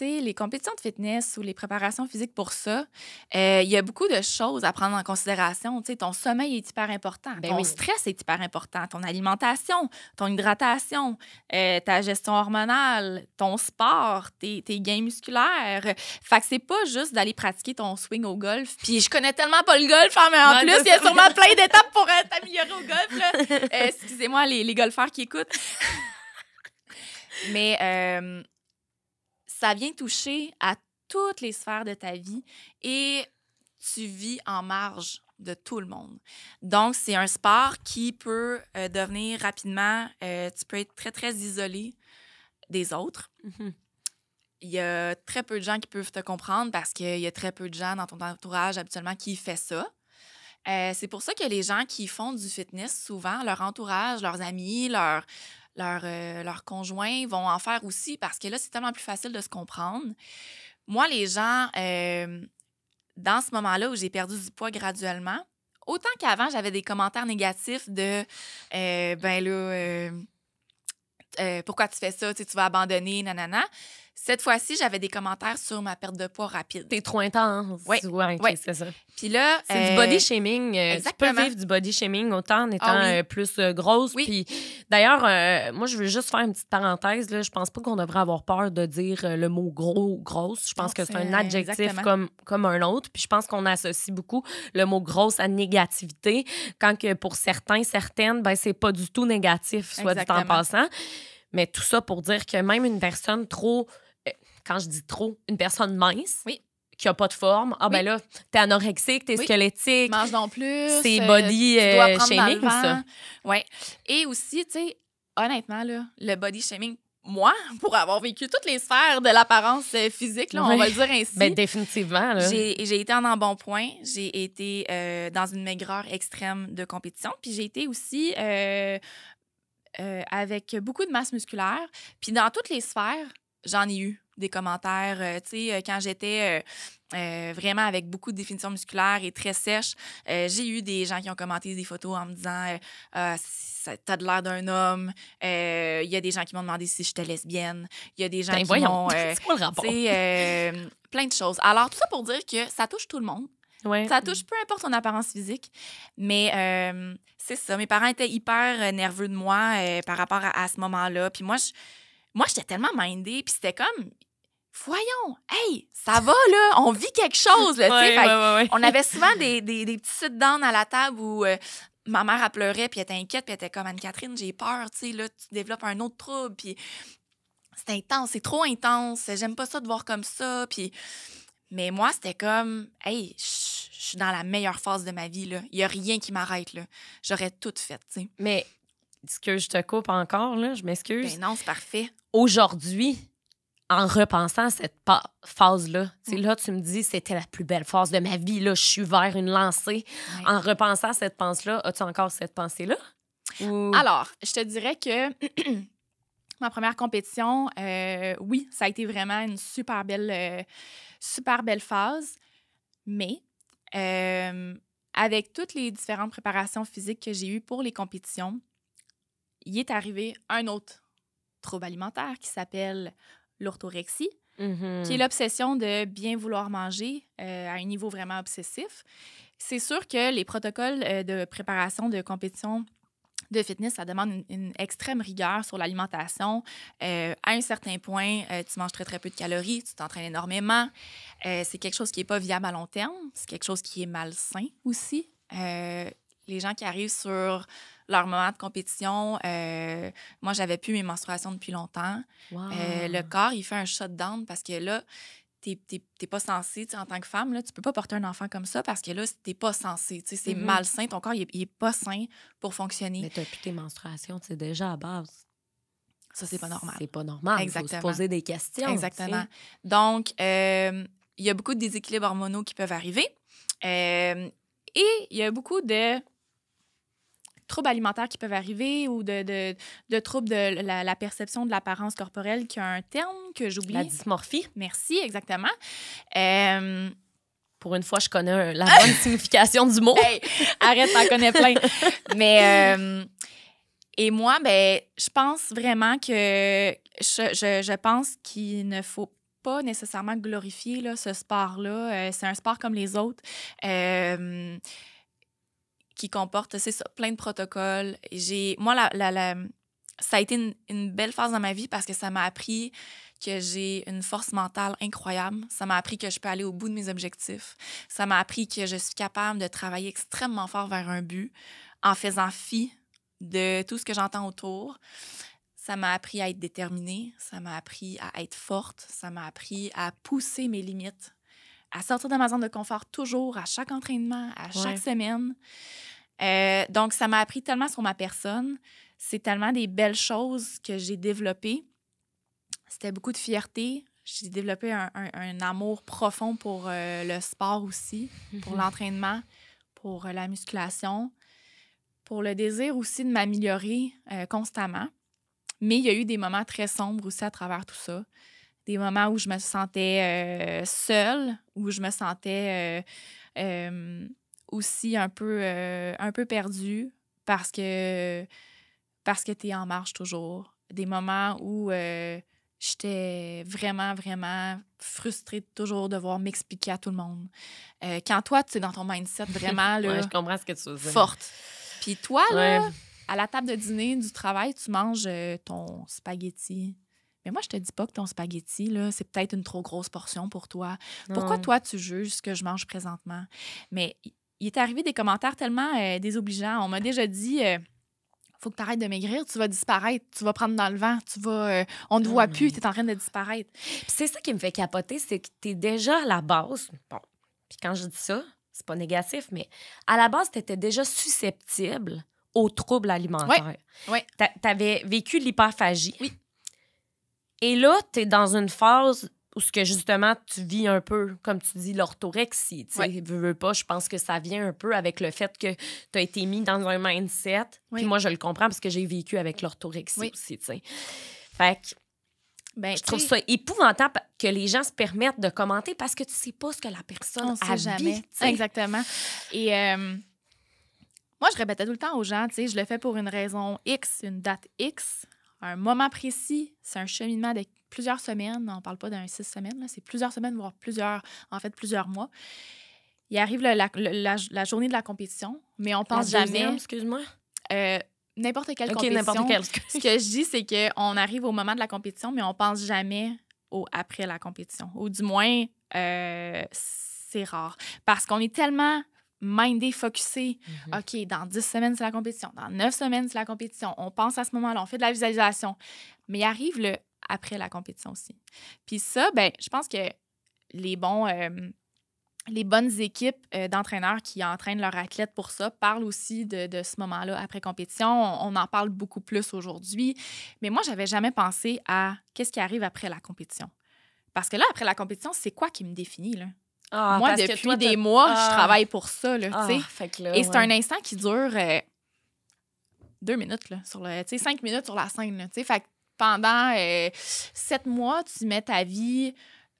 les compétitions de fitness ou les préparations physiques pour ça, euh, il y a beaucoup de choses à prendre en considération. Tu ton sommeil est hyper important, ben ton stress est hyper important, ton alimentation, ton hydratation, euh, ta gestion hormonale, ton sport, tes, tes gains musculaires. Fait que c'est pas juste d'aller pratiquer ton swing au golf. Puis je connais tellement pas le golf, hein, mais en plus, il y a sûrement plein d'étapes pour euh, t'améliorer au golf. Euh, excusez-moi les, les golfeurs qui écoutent. Mais ça vient toucher à toutes les sphères de ta vie et tu vis en marge de tout le monde. Donc, c'est un sport qui peut euh, devenir rapidement, euh, tu peux être très, très isolé des autres. Mm-hmm. Il y a très peu de gens qui peuvent te comprendre parce qu'il y a très peu de gens dans ton entourage habituellement qui fait ça. Euh, c'est pour ça que les gens qui font du fitness, souvent, leur entourage, leurs amis, leurs leurs euh, conjoints vont en faire aussi parce que là, c'est tellement plus facile de se comprendre. Moi, les gens, euh, dans ce moment-là où j'ai perdu du poids graduellement, autant qu'avant, j'avais des commentaires négatifs de euh, ben là, pourquoi tu fais ça, tu vas abandonner, nanana. Cette fois-ci, j'avais des commentaires sur ma perte de poids rapide. T'es trop intense. Oui. Ouais, c'est ça. Puis là. C'est du body euh, shaming. Exactement. Euh, tu peux vivre du body shaming autant en ah étant euh, plus grosse. Oui. Puis d'ailleurs, moi, je veux juste faire une petite parenthèse. Là. Je pense pas qu'on devrait avoir peur de dire le mot gros grosse. Je pense que c'est un adjectif comme, comme un autre. Puis je pense qu'on associe beaucoup le mot grosse à négativité. Quand que pour certains, certaines, ben, c'est pas du tout négatif, soit dit en passant. Mais tout ça pour dire que même une personne trop quand je dis trop, une personne mince. Oui. Qui n'a pas de forme, ah ben là, t'es anorexique, t'es squelettique. Mange non plus. C'est euh, body euh, shaming, ça. Oui. Et aussi, tu sais, honnêtement, là, le body shaming, moi, pour avoir vécu toutes les sphères de l'apparence euh, physique, là, on va dire ainsi. Ben, définitivement. J'ai été en point. j'ai été dans une maigreur extrême de compétition, puis j'ai été aussi avec beaucoup de masse musculaire. Puis dans toutes les sphères, j'en ai eu des commentaires. Euh, tu sais, euh, quand j'étais euh, vraiment avec beaucoup de définition musculaire et très sèche, j'ai eu des gens qui ont commenté des photos en me disant ah, T'as de l'air d'un homme. Il y a des gens qui m'ont demandé si j'étais lesbienne. Il y a des gens ben qui m'ont. C'est quoi le rapport? plein de choses. Alors, tout ça pour dire que ça touche tout le monde. Ça touche peu importe ton apparence physique. Mais c'est ça. Mes parents étaient hyper nerveux de moi par rapport à, ce moment-là. Puis moi, je, moi, j'étais tellement mindée. Puis c'était comme, Voyons, hey, ça va là, on vit quelque chose là, On avait souvent des, des, des petites dents à la table où euh, ma mère a pleurait puis elle était inquiète puis elle était comme Anne Catherine, j'ai peur, tu sais là, tu développes un autre trouble puis c'est intense, c'est trop intense, j'aime pas ça de voir comme ça puis mais moi c'était comme hey, je suis dans la meilleure phase de ma vie là, il y a rien qui m'arrête là. J'aurais tout fait, tu sais. Mais ce que je te coupe encore là, je m'excuse. Ben non, c'est parfait. Aujourd'hui, en repensant cette phase-là, mm. là, tu me dis, c'était la plus belle phase de ma vie, là, je suis vers une lancée. En repensant cette pensée-là, as-tu encore cette pensée-là? Alors, je te dirais que ma première compétition, euh, oui, ça a été vraiment une super belle, euh, super belle phase, mais euh, avec toutes les différentes préparations physiques que j'ai eues pour les compétitions, il est arrivé un autre trouble alimentaire qui s'appelle l'orthorexie, mm-hmm. qui est l'obsession de bien vouloir manger euh, à un niveau vraiment obsessif. C'est sûr que les protocoles euh, de préparation de compétition de fitness, ça demande une, extrême rigueur sur l'alimentation. Euh, à un certain point, tu manges très, très peu de calories, tu t'entraînes énormément. c'est quelque chose qui n'est pas viable à long terme. C'est quelque chose qui est malsain aussi. les gens qui arrivent sur leur moment de compétition. Euh, moi, j'avais plus mes menstruations depuis longtemps. Euh, le corps, il fait un shutdown parce que là, t'es pas censé, en tant que femme, là, tu peux pas porter un enfant comme ça parce que là, t'es pas censé. C'est mm-hmm. malsain, ton corps, il est, pas sain pour fonctionner. Mais t'as plus tes menstruations, c'est déjà à base. Ça, c'est pas normal. C'est pas normal. Il Faut se poser des questions. Exactement. Donc, euh, il y a beaucoup de déséquilibres hormonaux qui peuvent arriver. et il y a beaucoup de troubles alimentaires qui peuvent arriver ou de, de, de troubles de la, perception de l'apparence corporelle qui a un terme que j'oublie. La dysmorphie. Merci, exactement. Euh, pour une fois, je connais la bonne signification du mot. Hey, arrête, t'en connais plein. Mais euh, et moi, ben, je pense vraiment que je, je, pense qu'il ne faut pas nécessairement glorifier là, ce sport-là. Euh, c'est un sport comme les autres. Euh, qui comporte, c'est plein de protocoles. J'ai, moi, la, la, ça a été une, une, belle phase dans ma vie parce que ça m'a appris que j'ai une force mentale incroyable. Ça m'a appris que je peux aller au bout de mes objectifs. Ça m'a appris que je suis capable de travailler extrêmement fort vers un but en faisant fi de tout ce que j'entends autour. Ça m'a appris à être déterminée, ça m'a appris à être forte, ça m'a appris à pousser mes limites à sortir de ma zone de confort toujours, à chaque entraînement, à chaque semaine. Euh, donc, ça m'a appris tellement sur ma personne. C'est tellement des belles choses que j'ai développées. C'était beaucoup de fierté. J'ai développé un, amour profond pour euh, le sport aussi, pour mhm. l'entraînement, pour euh, la musculation, pour le désir aussi de m'améliorer constamment. Mais il y a eu des moments très sombres aussi à travers tout ça des moments où je me sentais euh, seule, où je me sentais euh, euh, aussi un peu, un peu perdue parce que, parce que tu es en marche toujours. Des moments où j'étais vraiment, vraiment frustrée toujours devoir m'expliquer à tout le monde. quand toi, tu es dans ton mindset vraiment là, je comprends ce que tu forte. Puis toi, là, à la table de dîner du travail, tu manges ton spaghetti mais moi, je te dis pas que ton spaghetti, là, c'est peut-être une trop grosse portion pour toi. Pourquoi hein. toi, tu juges ce que je mange présentement? Mais il est arrivé des commentaires tellement euh, désobligeants. On m'a déjà dit. Euh, faut que tu arrêtes de maigrir, tu vas disparaître, tu vas prendre dans le vent, tu vas, euh, on ne te voit ah, plus, tu es en train de disparaître. c'est ça qui me fait capoter, c'est que tu es déjà à la base. Bon, puis quand je dis ça, c'est pas négatif, mais à la base, tu étais déjà susceptible aux troubles alimentaires. Oui. oui. Tu avais vécu l'hyperphagie. Oui. Et là, tu es dans une phase où ce que justement tu vis un peu, comme tu dis, l'orthorexie. Tu veux, pas, je pense que ça vient un peu avec le fait que tu as été mis dans un mindset. Puis moi, je le comprends parce que j'ai vécu avec l'orthorexie aussi. Fait que. Ben, je trouve ça épouvantable que les gens se permettent de commenter parce que tu sais pas ce que la personne a jamais. Exactement. Et euh, moi, je répétais tout le temps aux gens, tu sais, je le fais pour une raison X, une date X un moment précis, c'est un cheminement de plusieurs semaines. On ne parle pas d'un six semaines, c'est plusieurs semaines, voire plusieurs, en fait, plusieurs mois. Il arrive la, journée de la compétition, mais on pense jamais. Excuse-moi. Euh, n'importe quelle compétition. ce que je dis, c'est qu'on arrive au moment de la compétition, mais on pense jamais au après la compétition. Ou du moins, euh, c'est rare. Parce qu'on est tellement mindé, focusé. Mm-hmm. OK, dans 10 semaines, c'est la compétition. Dans 9 semaines, c'est la compétition. On pense à ce moment-là, on fait de la visualisation. Mais il arrive le après la compétition aussi. Puis ça, ben, je pense que les bons. Euh, les bonnes équipes euh, d'entraîneurs qui entraînent leurs athlètes pour ça parlent aussi de, ce moment-là après compétition. On, en parle beaucoup plus aujourd'hui. Mais moi, j'avais jamais pensé à qu'est-ce qui arrive après la compétition. Parce que là, après la compétition, c'est quoi qui me définit? Là? Ah, moi, depuis des mois, je ah. travaille pour ça. Ah, Et c'est un instant qui dure euh, deux minutes, sur le, cinq minutes sur la scène. fait que pendant euh, sept mois, tu mets ta vie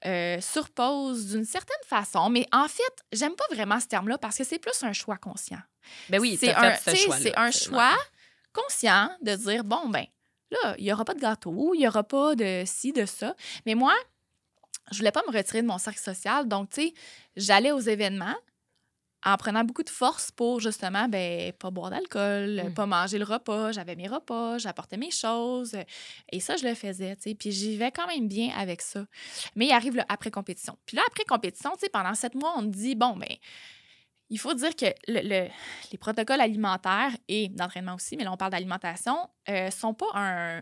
euh, sur pause d'une certaine façon. Mais en fait, j'aime pas vraiment ce terme-là parce que c'est plus un choix conscient. Ben oui, c'est un, choix c'est un choix conscient de dire bon, ben là, il n'y aura pas de gâteau, il n'y aura pas de ci, de ça. Mais moi, je voulais pas me retirer de mon cercle social. Donc, tu sais, j'allais aux événements en prenant beaucoup de force pour justement ben pas boire d'alcool, mmh. pas manger le repas, j'avais mes repas, j'apportais mes choses et ça je le faisais, tu sais, puis j'y vais quand même bien avec ça. Mais il arrive là, après compétition. Puis là après compétition, tu sais pendant sept mois on me dit bon ben il faut dire que le, les protocoles alimentaires et d'entraînement aussi, mais là on parle d'alimentation, ne euh, sont pas un,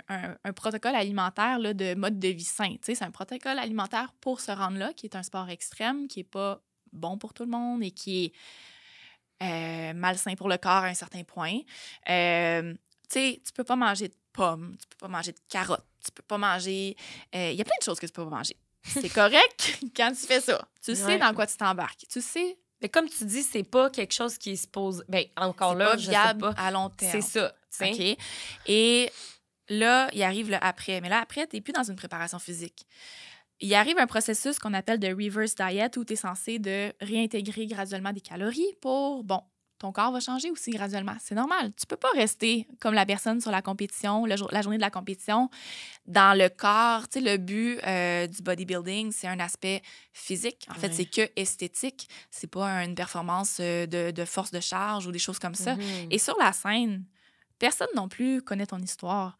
protocole alimentaire là, de mode de vie sain. C'est un protocole alimentaire pour se rendre là, qui est un sport extrême, qui n'est pas bon pour tout le monde et qui est euh, malsain pour le corps à un certain point. Euh, tu ne peux pas manger de pommes, tu peux pas manger de carottes, tu peux pas manger. Il y a plein de choses que tu peux pas manger. C'est correct quand tu fais ça. Tu sais dans quoi tu t'embarques. Tu sais mais comme tu dis, c'est pas quelque chose qui se pose. Ben, encore là, viable pas. à long terme. C'est ça. OK. Et là, il arrive le après. Mais là, après, tu n'es plus dans une préparation physique. Il arrive un processus qu'on appelle de reverse diet où tu es censé de réintégrer graduellement des calories pour, bon, ton corps va changer aussi graduellement. C'est normal. Tu peux pas rester comme la personne sur la compétition, la journée de la compétition, dans le corps. Tu sais, le but euh, du bodybuilding, c'est un aspect physique. En fait, c'est que esthétique. C'est pas une performance euh, de, force de charge ou des choses comme ça. Mm-hmm. Et sur la scène, personne non plus connaît ton histoire.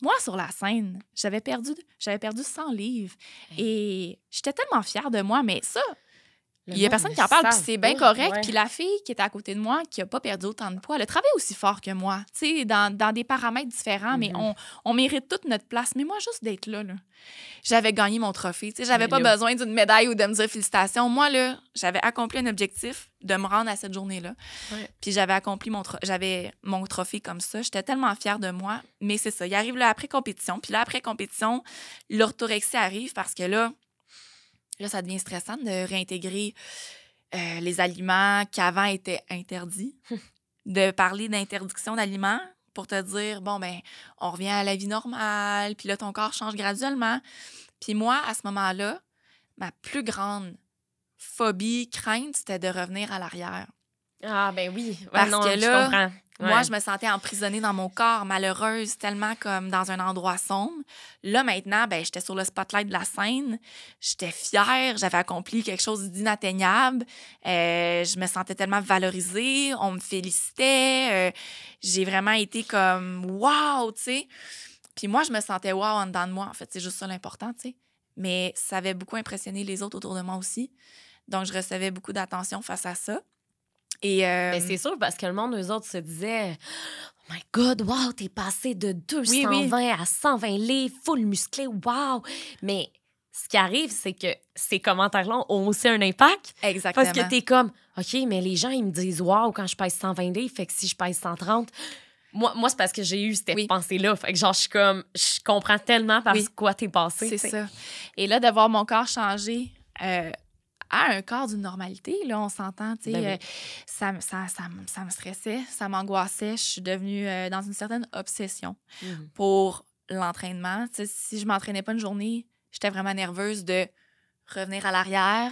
Moi, sur la scène, j'avais perdu, j'avais perdu 100 livres. Et j'étais tellement fière de moi, mais ça, il y a personne qui en parle, puis c'est bien correct. Puis la fille qui était à côté de moi, qui n'a pas perdu autant de poids, elle a travaillé aussi fort que moi, tu sais, dans, des paramètres différents, mais mm-hmm. on, mérite toute notre place. Mais moi, juste d'être là, j'avais gagné mon trophée. Tu sais, j'avais pas besoin d'une médaille ou de me dire félicitations. Moi, là, j'avais accompli un objectif de me rendre à cette journée-là. Puis j'avais accompli mon, j'avais mon trophée comme ça. J'étais tellement fière de moi. Mais c'est ça, il arrive là après compétition. Puis là, après compétition, l'orthorexie arrive parce que là, Là, ça devient stressant de réintégrer euh, les aliments qui, avant, étaient interdits, de parler d'interdiction d'aliments pour te dire, bon, ben, on revient à la vie normale, puis là, ton corps change graduellement. Puis moi, à ce moment-là, ma plus grande phobie, crainte, c'était de revenir à l'arrière. Ah, ben oui. Parce que là, je comprends. Moi, je me sentais emprisonnée dans mon corps, malheureuse, tellement comme dans un endroit sombre. Là, maintenant, ben, j'étais sur le spotlight de la scène. J'étais fière, j'avais accompli quelque chose d'inatteignable. Euh, je me sentais tellement valorisée, on me félicitait. Euh, j'ai vraiment été comme wow, tu sais. Puis moi, je me sentais wow en dedans de moi. En fait, c'est juste ça l'important, tu sais. Mais ça avait beaucoup impressionné les autres autour de moi aussi. Donc, je recevais beaucoup d'attention face à ça. Mais ben, euh, c'est sûr, parce que le monde, eux autres, se disaient « Oh my God, wow, t'es passé de 220 à 120 livres, full musclé, wow! Mais ce qui arrive, c'est que ces commentaires-là ont aussi un impact. Exactement. Parce que t'es comme OK, mais les gens, ils me disent Wow, quand je pèse 120 livres, fait que si je pèse 130, moi, moi c'est parce que j'ai eu cette pensée-là. Fait que genre, je suis comme, je comprends tellement par oui. quoi t'es passé. C'est ça. Et là, d'avoir mon corps changer, euh, à un corps d'une normalité. Là, on s'entend, tu sais, ben euh, ça, ça, ça, ça, me stressait, ça m'angoissait. Je suis devenue euh, dans une certaine obsession mhm. pour l'entraînement. si je m'entraînais pas une journée, j'étais vraiment nerveuse de revenir à l'arrière.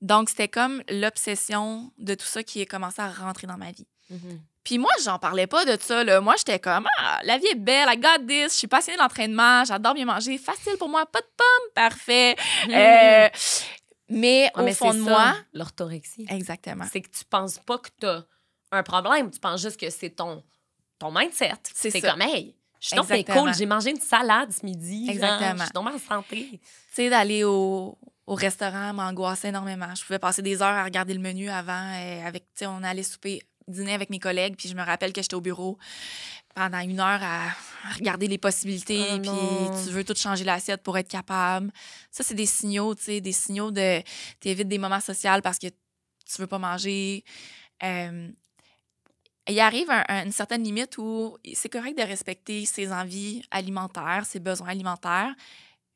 Donc, c'était comme l'obsession de tout ça qui est commencé à rentrer dans ma vie. Mhm. Puis moi, j'en parlais pas de ça. Là. Moi, j'étais comme, ah, la vie est belle, I got this, je suis passionnée de l'entraînement, j'adore bien manger, facile pour moi, pas de pommes, parfait. Euh, mais au fond de moi. L'orthorexie. Exactement. C'est que tu penses pas que tu as un problème, tu penses juste que c'est ton, ton mindset. C'est comme, hey, je suis donc cool, j'ai mangé une salade ce midi. Hein, exactement. je suis en santé. Tu sais, d'aller au, restaurant m'angoissait énormément. Je pouvais passer des heures à regarder le menu avant. Euh, avec, on allait souper dîner avec mes collègues, puis je me rappelle que j'étais au bureau pendant une heure à regarder les possibilités, oh puis tu veux tout changer l'assiette pour être capable. Ça, c'est des signaux, tu sais, des signaux de... Tu des moments sociaux parce que tu veux pas manger. Euh, il arrive une certaine limite où c'est correct de respecter ses envies alimentaires, ses besoins alimentaires,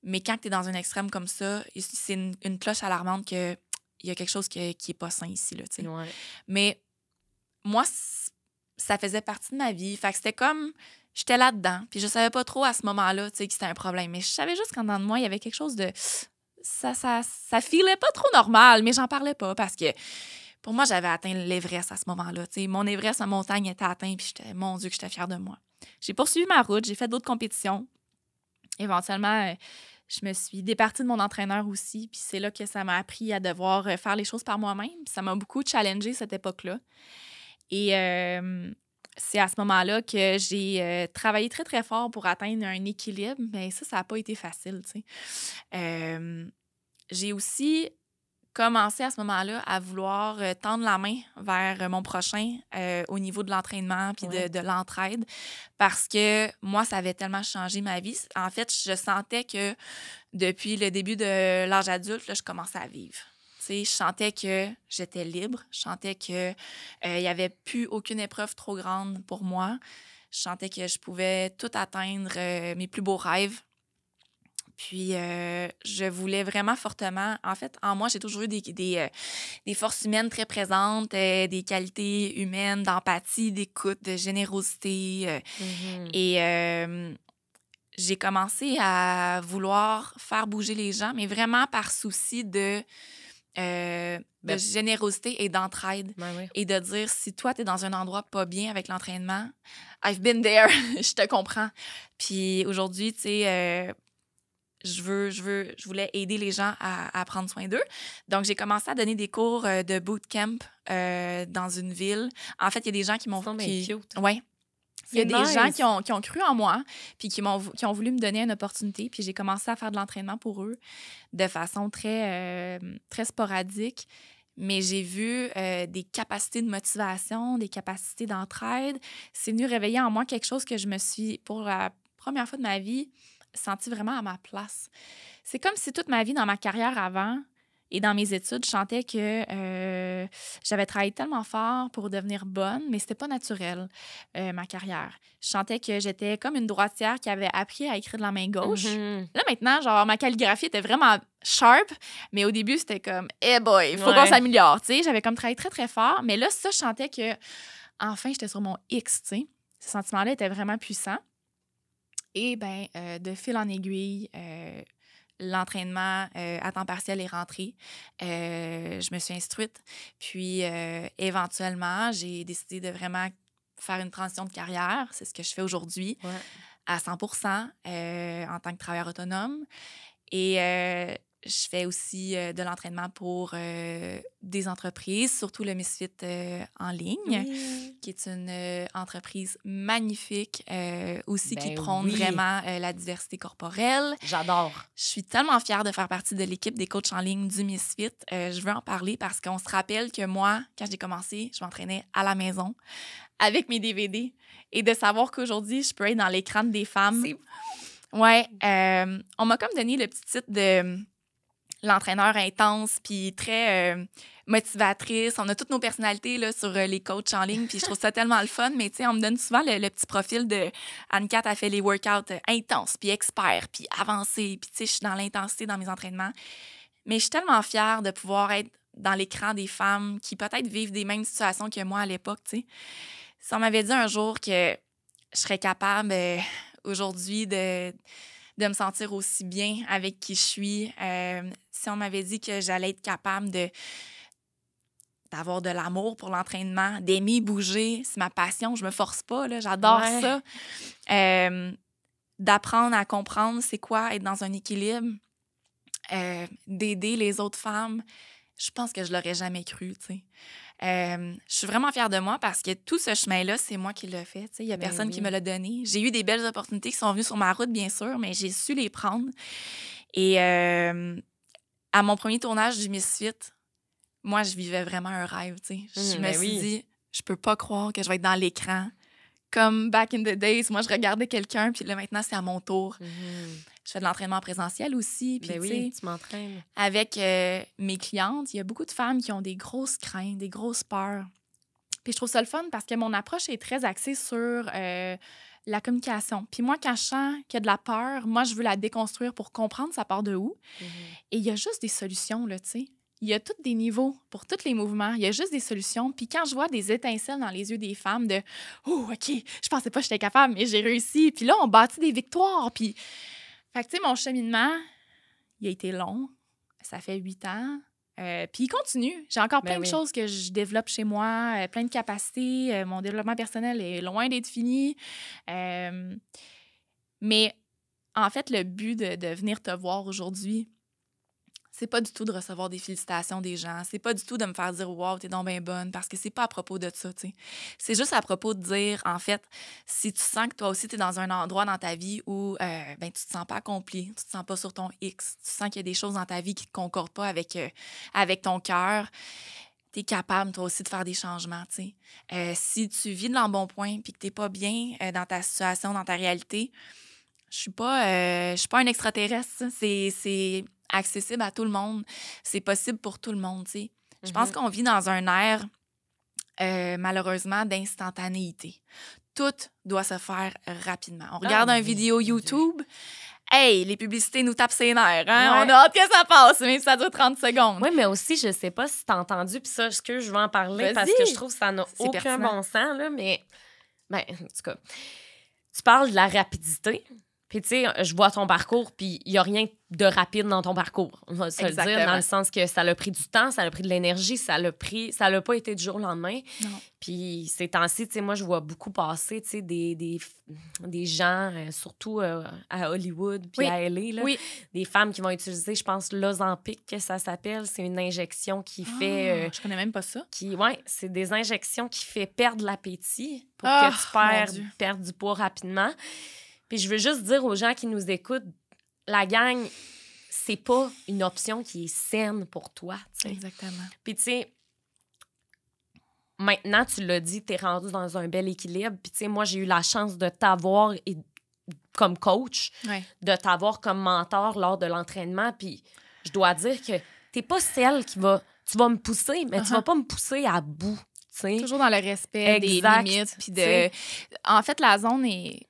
mais quand tu es dans un extrême comme ça, c'est une, cloche alarmante que il y a quelque chose qui est pas sain ici. Là, sais. Mais moi, ça faisait partie de ma vie. Fait que c'était comme j'étais là-dedans, puis je savais pas trop à ce moment-là, tu sais, que c'était un problème. Mais je savais juste qu'en dedans de moi, il y avait quelque chose de... Ça, ça, ça filait pas trop normal, mais j'en parlais pas parce que pour moi, j'avais atteint l'Everest à ce moment-là. Tu sais, mon Everest, en montagne était atteint, puis j'étais, mon Dieu, que j'étais fière de moi. J'ai poursuivi ma route, j'ai fait d'autres compétitions. Éventuellement, euh, je me suis départie de mon entraîneur aussi, puis c'est là que ça m'a appris à devoir euh, faire les choses par moi-même. Ça m'a beaucoup challengée cette époque-là. Et euh, c'est à ce moment-là que j'ai euh, travaillé très, très fort pour atteindre un équilibre, mais ça, ça n'a pas été facile. Euh, j'ai aussi commencé à ce moment-là à vouloir euh, tendre la main vers mon prochain au niveau de l'entraînement puis de, de l'entraide parce que moi, ça avait tellement changé ma vie. En fait, je sentais que depuis le début de l'âge adulte, je commençais à vivre je sentais que j'étais libre. Je sentais qu'il euh, n'y avait plus aucune épreuve trop grande pour moi. Je sentais que je pouvais tout atteindre, euh, mes plus beaux rêves. Puis euh, je voulais vraiment fortement, en fait, en moi, j'ai toujours eu des, des, forces humaines très présentes, des qualités humaines, d'empathie, d'écoute, de générosité. Mm-hmm. Et j'ai commencé à vouloir faire bouger les gens, mais vraiment par souci de euh, de ben, générosité et d'entraide. Ben et de dire, si toi, tu es dans un endroit pas bien avec l'entraînement, I've been there, je te comprends. Puis aujourd'hui, tu sais, euh, je, veux, je, veux, je voulais aider les gens à, prendre soin d'eux. Donc, j'ai commencé à donner des cours euh, de bootcamp dans une ville. En fait, il y a des gens qui m'ont... Qui... Ouais. Il y a des gens qui ont, cru en moi, puis qui, m'ont, ont voulu me donner une opportunité, puis j'ai commencé à faire de l'entraînement pour eux de façon très, euh, très sporadique. Mais j'ai vu euh, des capacités de motivation, des capacités d'entraide. C'est venu réveiller en moi quelque chose que je me suis, pour la première fois de ma vie, senti vraiment à ma place. C'est comme si toute ma vie dans ma carrière avant, et dans mes études, je chantais que euh, j'avais travaillé tellement fort pour devenir bonne, mais c'était pas naturel, euh, ma carrière. Je chantais que j'étais comme une droitière qui avait appris à écrire de la main gauche. Mm-hmm. Là, maintenant, genre, ma calligraphie était vraiment sharp, mais au début, c'était comme, eh hey boy, il faut qu'on s'améliore, tu sais. J'avais comme travaillé très, très fort, mais là, ça, je sentais que, enfin, j'étais sur mon X, tu sais. Ce sentiment-là était vraiment puissant. Et ben, euh, de fil en aiguille, l'entraînement euh, à temps partiel est rentré. Euh, je me suis instruite. Puis, euh, éventuellement, j'ai décidé de vraiment faire une transition de carrière. C'est ce que je fais aujourd'hui à 100 en tant que travailleur autonome. Et je fais aussi euh, de l'entraînement pour euh, des entreprises, surtout le Misfit euh, en ligne, qui est une entreprise magnifique aussi qui ben prône vraiment la diversité corporelle. J'adore. Je suis tellement fière de faire partie de l'équipe des coachs en ligne du Misfit. je veux en parler parce qu'on se rappelle que moi, quand j'ai commencé, je m'entraînais à la maison avec mes DVD et de savoir qu'aujourd'hui, je peux être dans l'écran des femmes. Ouais, on m'a comme donné le petit titre de l'entraîneur intense, puis très euh, motivatrice. On a toutes nos personnalités là, sur euh, les coachs en ligne, puis je trouve ça tellement le fun. Mais tu sais, on me donne souvent le, petit profil de Anne-Cat a fait les workouts euh, intenses, puis experts, puis avancés, puis tu sais, je suis dans l'intensité dans mes entraînements. Mais je suis tellement fière de pouvoir être dans l'écran des femmes qui peut-être vivent des mêmes situations que moi à l'époque, tu sais. Si on m'avait dit un jour que je serais capable aujourd'hui de de me sentir aussi bien avec qui je suis. Euh, si on m'avait dit que j'allais être capable de d'avoir de l'amour pour l'entraînement, d'aimer bouger, c'est ma passion, je me force pas, j'adore ça. Euh, d'apprendre à comprendre c'est quoi être dans un équilibre, euh, d'aider les autres femmes, je pense que je l'aurais jamais cru, tu sais. Euh, je suis vraiment fière de moi parce que tout ce chemin-là, c'est moi qui l'ai fait. Il n'y a ben personne qui me l'a donné. J'ai eu des belles opportunités qui sont venues sur ma route, bien sûr, mais j'ai su les prendre. Et euh, à mon premier tournage du Fit, moi, je vivais vraiment un rêve. Hum, je me ben suis dit, je peux pas croire que je vais être dans l'écran. Comme back in the days, moi, je regardais quelqu'un, puis là, maintenant, c'est à mon tour. Hum, hum. Je fais de l'entraînement présentiel aussi. Puis, ben oui, tu m'entraînes. Avec euh, mes clientes, il y a beaucoup de femmes qui ont des grosses craintes, des grosses peurs. Puis je trouve ça le fun parce que mon approche est très axée sur euh, la communication. Puis moi, quand je sens qu'il y a de la peur, moi, je veux la déconstruire pour comprendre sa part de où. Mm-hmm. Et il y a juste des solutions, là, tu sais. Il y a tous des niveaux pour tous les mouvements. Il y a juste des solutions. Puis quand je vois des étincelles dans les yeux des femmes de « Oh, OK, je pensais pas que j'étais capable, mais j'ai réussi. » Puis là, on bâtit des victoires. Puis mon cheminement, il a été long. Ça fait huit ans. Euh, puis il continue. J'ai encore ben plein de choses que je développe chez moi, euh, plein de capacités. Euh, mon développement personnel est loin d'être fini. mais en fait, le but de venir te voir aujourd'hui, c'est pas du tout de recevoir des félicitations des gens, c'est pas du tout de me faire dire wow, t'es donc bien bonne parce que c'est pas à propos de ça, tu C'est juste à propos de dire en fait, si tu sens que toi aussi t'es dans un endroit dans ta vie où euh, ben tu te sens pas accompli, tu te sens pas sur ton X, tu sens qu'il y a des choses dans ta vie qui te concordent pas avec euh, avec ton cœur, t'es capable toi aussi de faire des changements, tu euh, si tu vis de point puis que t'es pas bien dans ta situation, dans ta réalité, je suis pas, je suis pas un extraterrestre. C'est, accessible à tout le monde. C'est possible pour tout le monde, tu sais. Je pense mm-hmm. qu'on vit dans un air, euh, malheureusement, d'instantanéité. Tout doit se faire rapidement. On regarde un ah, une vidéo YouTube. Hey, les publicités nous tapent ses nerfs. Hein? On a hâte que ça passe, mais ça dure 30 secondes. Oui, mais aussi, je sais pas si tu as entendu, puis ça, ce que je veux en parler parce que je trouve que ça n'a aucun bon sens, là, mais. Ben, en tout cas. Tu parles de la rapidité. Puis, tu sais, je vois ton parcours, puis il n'y a rien de rapide dans ton parcours, on va se le dire, dans le sens que ça l'a pris du temps, ça l'a pris de l'énergie, ça l'a pris, ça l'a pas été du jour au lendemain. Puis ces temps-ci, tu sais, moi, je vois beaucoup passer, tu sais, des, des, des, gens, euh, surtout euh, à Hollywood puis à LA, là, des femmes qui vont utiliser, je pense, l'Ozampic, que ça s'appelle, c'est une injection qui ah, fait... Je euh, je connais même pas ça. Qui, ouais, c'est des injections qui fait perdre l'appétit pour ah, que tu perdes du poids rapidement. Puis je veux juste dire aux gens qui nous écoutent, la gang, c'est pas une option qui est saine pour toi. Exactement. Puis tu sais, maintenant, tu l'as dit, t'es es rendu dans un bel équilibre. Puis tu sais, moi, j'ai eu la chance de t'avoir comme coach, de t'avoir comme mentor lors de l'entraînement. Puis je dois dire que t'es pas celle qui va... Tu vas me pousser, mais tu uh-huh. vas pas me pousser à bout. Toujours dans le respect des limites. En fait, la zone est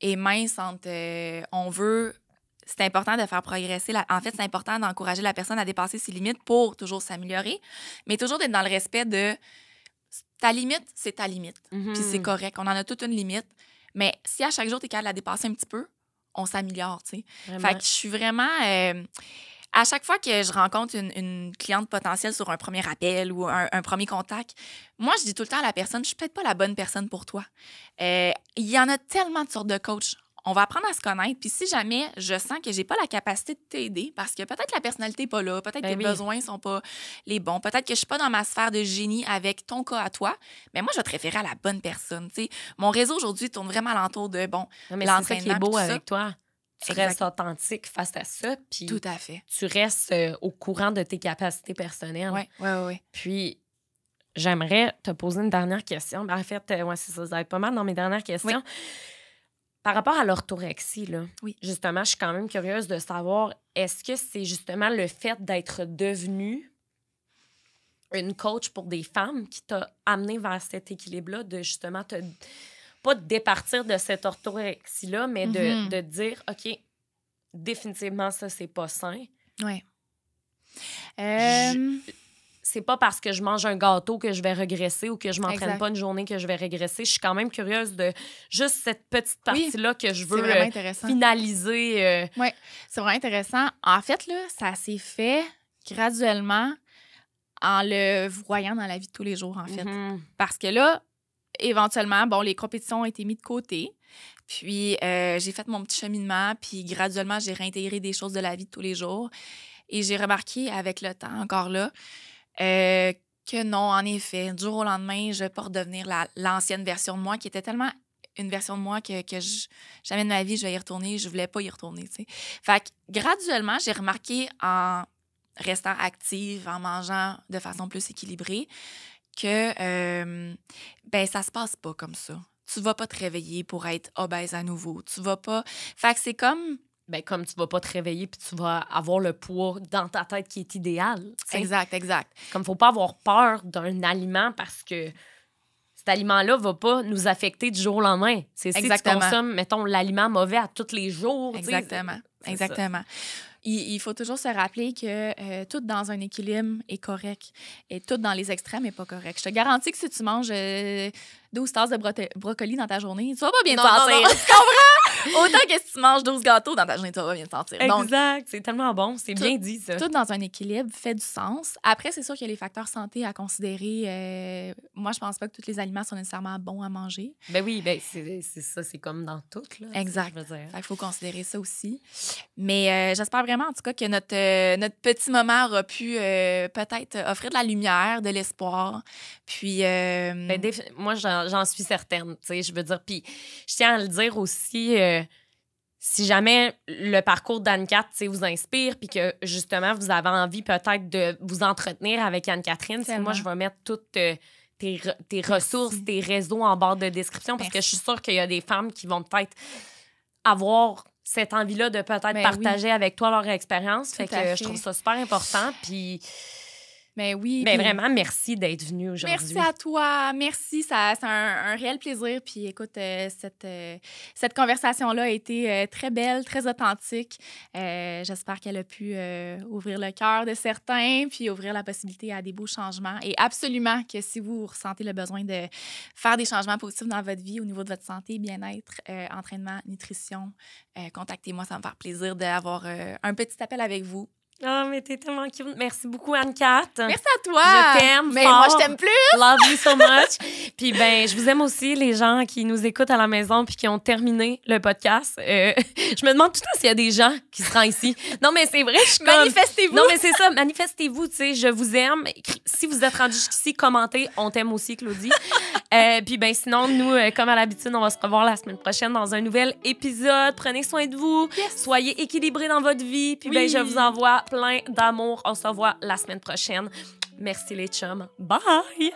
et mince euh, on veut. C'est important de faire progresser. en fait, c'est important d'encourager la personne à dépasser ses limites pour toujours s'améliorer, mais toujours d'être dans le respect de ta limite, c'est ta limite. Mhm. Puis c'est correct. On en a toute une limite. Mais si à chaque jour, tu es capable de la dépasser un petit peu, on s'améliore, tu sais. Fait que je suis vraiment. Euh, à chaque fois que je rencontre une, cliente potentielle sur un premier appel ou un, premier contact, moi, je dis tout le temps à la personne, je suis peut-être pas la bonne personne pour toi. Euh, il y en a tellement de sortes de coachs on va apprendre à se connaître. Puis si jamais je sens que j'ai pas la capacité de t'aider, parce que peut-être la personnalité n'est pas là, peut-être ben que besoins sont pas les bons, peut-être que je suis pas dans ma sphère de génie avec ton cas à toi, mais ben moi, je vais te référer à la bonne personne. Mon réseau aujourd'hui tourne vraiment alentour de, bon, l'entraînement. qui est beau avec toi tu restes authentique face à ça. Puis Tout à fait. Tu restes euh, au courant de tes capacités personnelles. Oui, oui, oui. Puis, j'aimerais te poser une dernière question. Ben, en fait, moi, euh, ouais, ça, être pas mal dans mes dernières questions. Par rapport à l'orthorexie, là, oui. justement, je suis quand même curieuse de savoir, est-ce que c'est justement le fait d'être devenue une coach pour des femmes qui t'a amené vers cet équilibre-là, de justement te pas de départir de cette orthorexie-là, mais de, mhm. de, dire, OK, définitivement, ça, c'est pas sain. Oui. Euh, c'est pas parce que je mange un gâteau que je vais regresser ou que je m'entraîne pas une journée que je vais regresser. Je suis quand même curieuse de juste cette petite partie-là que je veux euh, finaliser. Euh. Oui, c'est vraiment intéressant. En fait, là, ça s'est fait graduellement en le voyant dans la vie de tous les jours, en fait. Mhm. Parce que là, éventuellement, bon, les compétitions ont été mises de côté. Puis euh, j'ai fait mon petit cheminement, puis graduellement, j'ai réintégré des choses de la vie de tous les jours. Et j'ai remarqué avec le temps, encore là, euh, que non, en effet, du jour au lendemain, je vais pas redevenir l'ancienne version de moi qui était tellement une version de moi que, que jamais de ma vie, je vais y retourner, je voulais pas y retourner. Fait que graduellement, j'ai remarqué en restant active, en mangeant de façon plus équilibrée, que euh, ben ça se passe pas comme ça. Tu vas pas te réveiller pour être obèse à nouveau. Tu vas pas. Fait que c'est comme ben comme tu vas pas te réveiller puis tu vas avoir le poids dans ta tête qui est idéal. Exact, exact. Comme faut pas avoir peur d'un aliment parce que cet aliment-là va pas nous affecter du jour au lendemain. C'est si tu consommes, mettons, l'aliment mauvais à tous les jours. Exactement, exactement il, faut toujours se rappeler que euh, tout dans un équilibre est correct et tout dans les extrêmes n'est pas correct. Je te garantis que si tu manges euh, 12 tasses de brocoli dans ta journée, tu vas pas bien te sentir. Non, tu comprends? Autant que si tu manges 12 gâteaux dans ta journée, tu vas pas bien te sentir. Exact. C'est tellement bon. C'est bien dit, ça. Tout dans un équilibre fait du sens. Après, c'est sûr qu'il y a les facteurs santé à considérer. Euh, moi, je pense pas que tous les aliments sont nécessairement bons à manger. Ben oui, ben c'est ça. C'est comme dans tout. Là, exact. Il faut considérer ça aussi. Mais euh, j'espère vraiment, en tout cas, que notre, euh, notre petit moment aura pu peut-être offrir de la lumière, de l'espoir. Puis. Ben, moi, j'en j'en suis certaine. Je veux dire, puis je tiens à le dire aussi. Euh, si jamais le parcours d'Anne-Cat vous inspire, puis que justement vous avez envie peut-être de vous entretenir avec Anne-Catherine, moi je vais mettre toutes euh, tes, ressources, tes réseaux en barre de description, parce que je suis sûre qu'il y a des femmes qui vont peut-être avoir cette envie-là de peut-être ben partager avec toi leur expérience. Fait que je trouve ça super important. Puis mais oui. Mais vraiment, merci d'être venu aujourd'hui. Merci à toi. Merci. c'est un, réel plaisir. Puis écoute, euh, cette, euh, cette conversation-là a été euh, très belle, très authentique. j'espère qu'elle a pu ouvrir le cœur de certains, puis ouvrir la possibilité à des beaux changements. Et absolument que si vous ressentez le besoin de faire des changements positifs dans votre vie au niveau de votre santé, bien-être, entraînement, nutrition, contactez-moi. Ça me faire plaisir d'avoir un petit appel avec vous oh, mais t'es tellement cute. Merci beaucoup, Anne-Cat. Merci à toi. Je t'aime. Mais moi, je t'aime plus. Love you so much. puis, ben, je vous aime aussi, les gens qui nous écoutent à la maison puis qui ont terminé le podcast. Euh, je me demande tout le temps s'il y a des gens qui se rendent ici. Non, mais c'est vrai, je Manifestez-vous. Non, mais c'est ça. Manifestez-vous, tu sais. Je vous aime. Si vous êtes rendu jusqu'ici, commentez. On t'aime aussi, Claudie. Euh, puis, ben, sinon, nous, euh, comme à l'habitude, on va se revoir la semaine prochaine dans un nouvel épisode. Prenez soin de vous. Soyez équilibré dans votre vie. Puis, ben, je vous envoie plein d'amour. On se revoit la semaine prochaine. Merci les chums. Bye!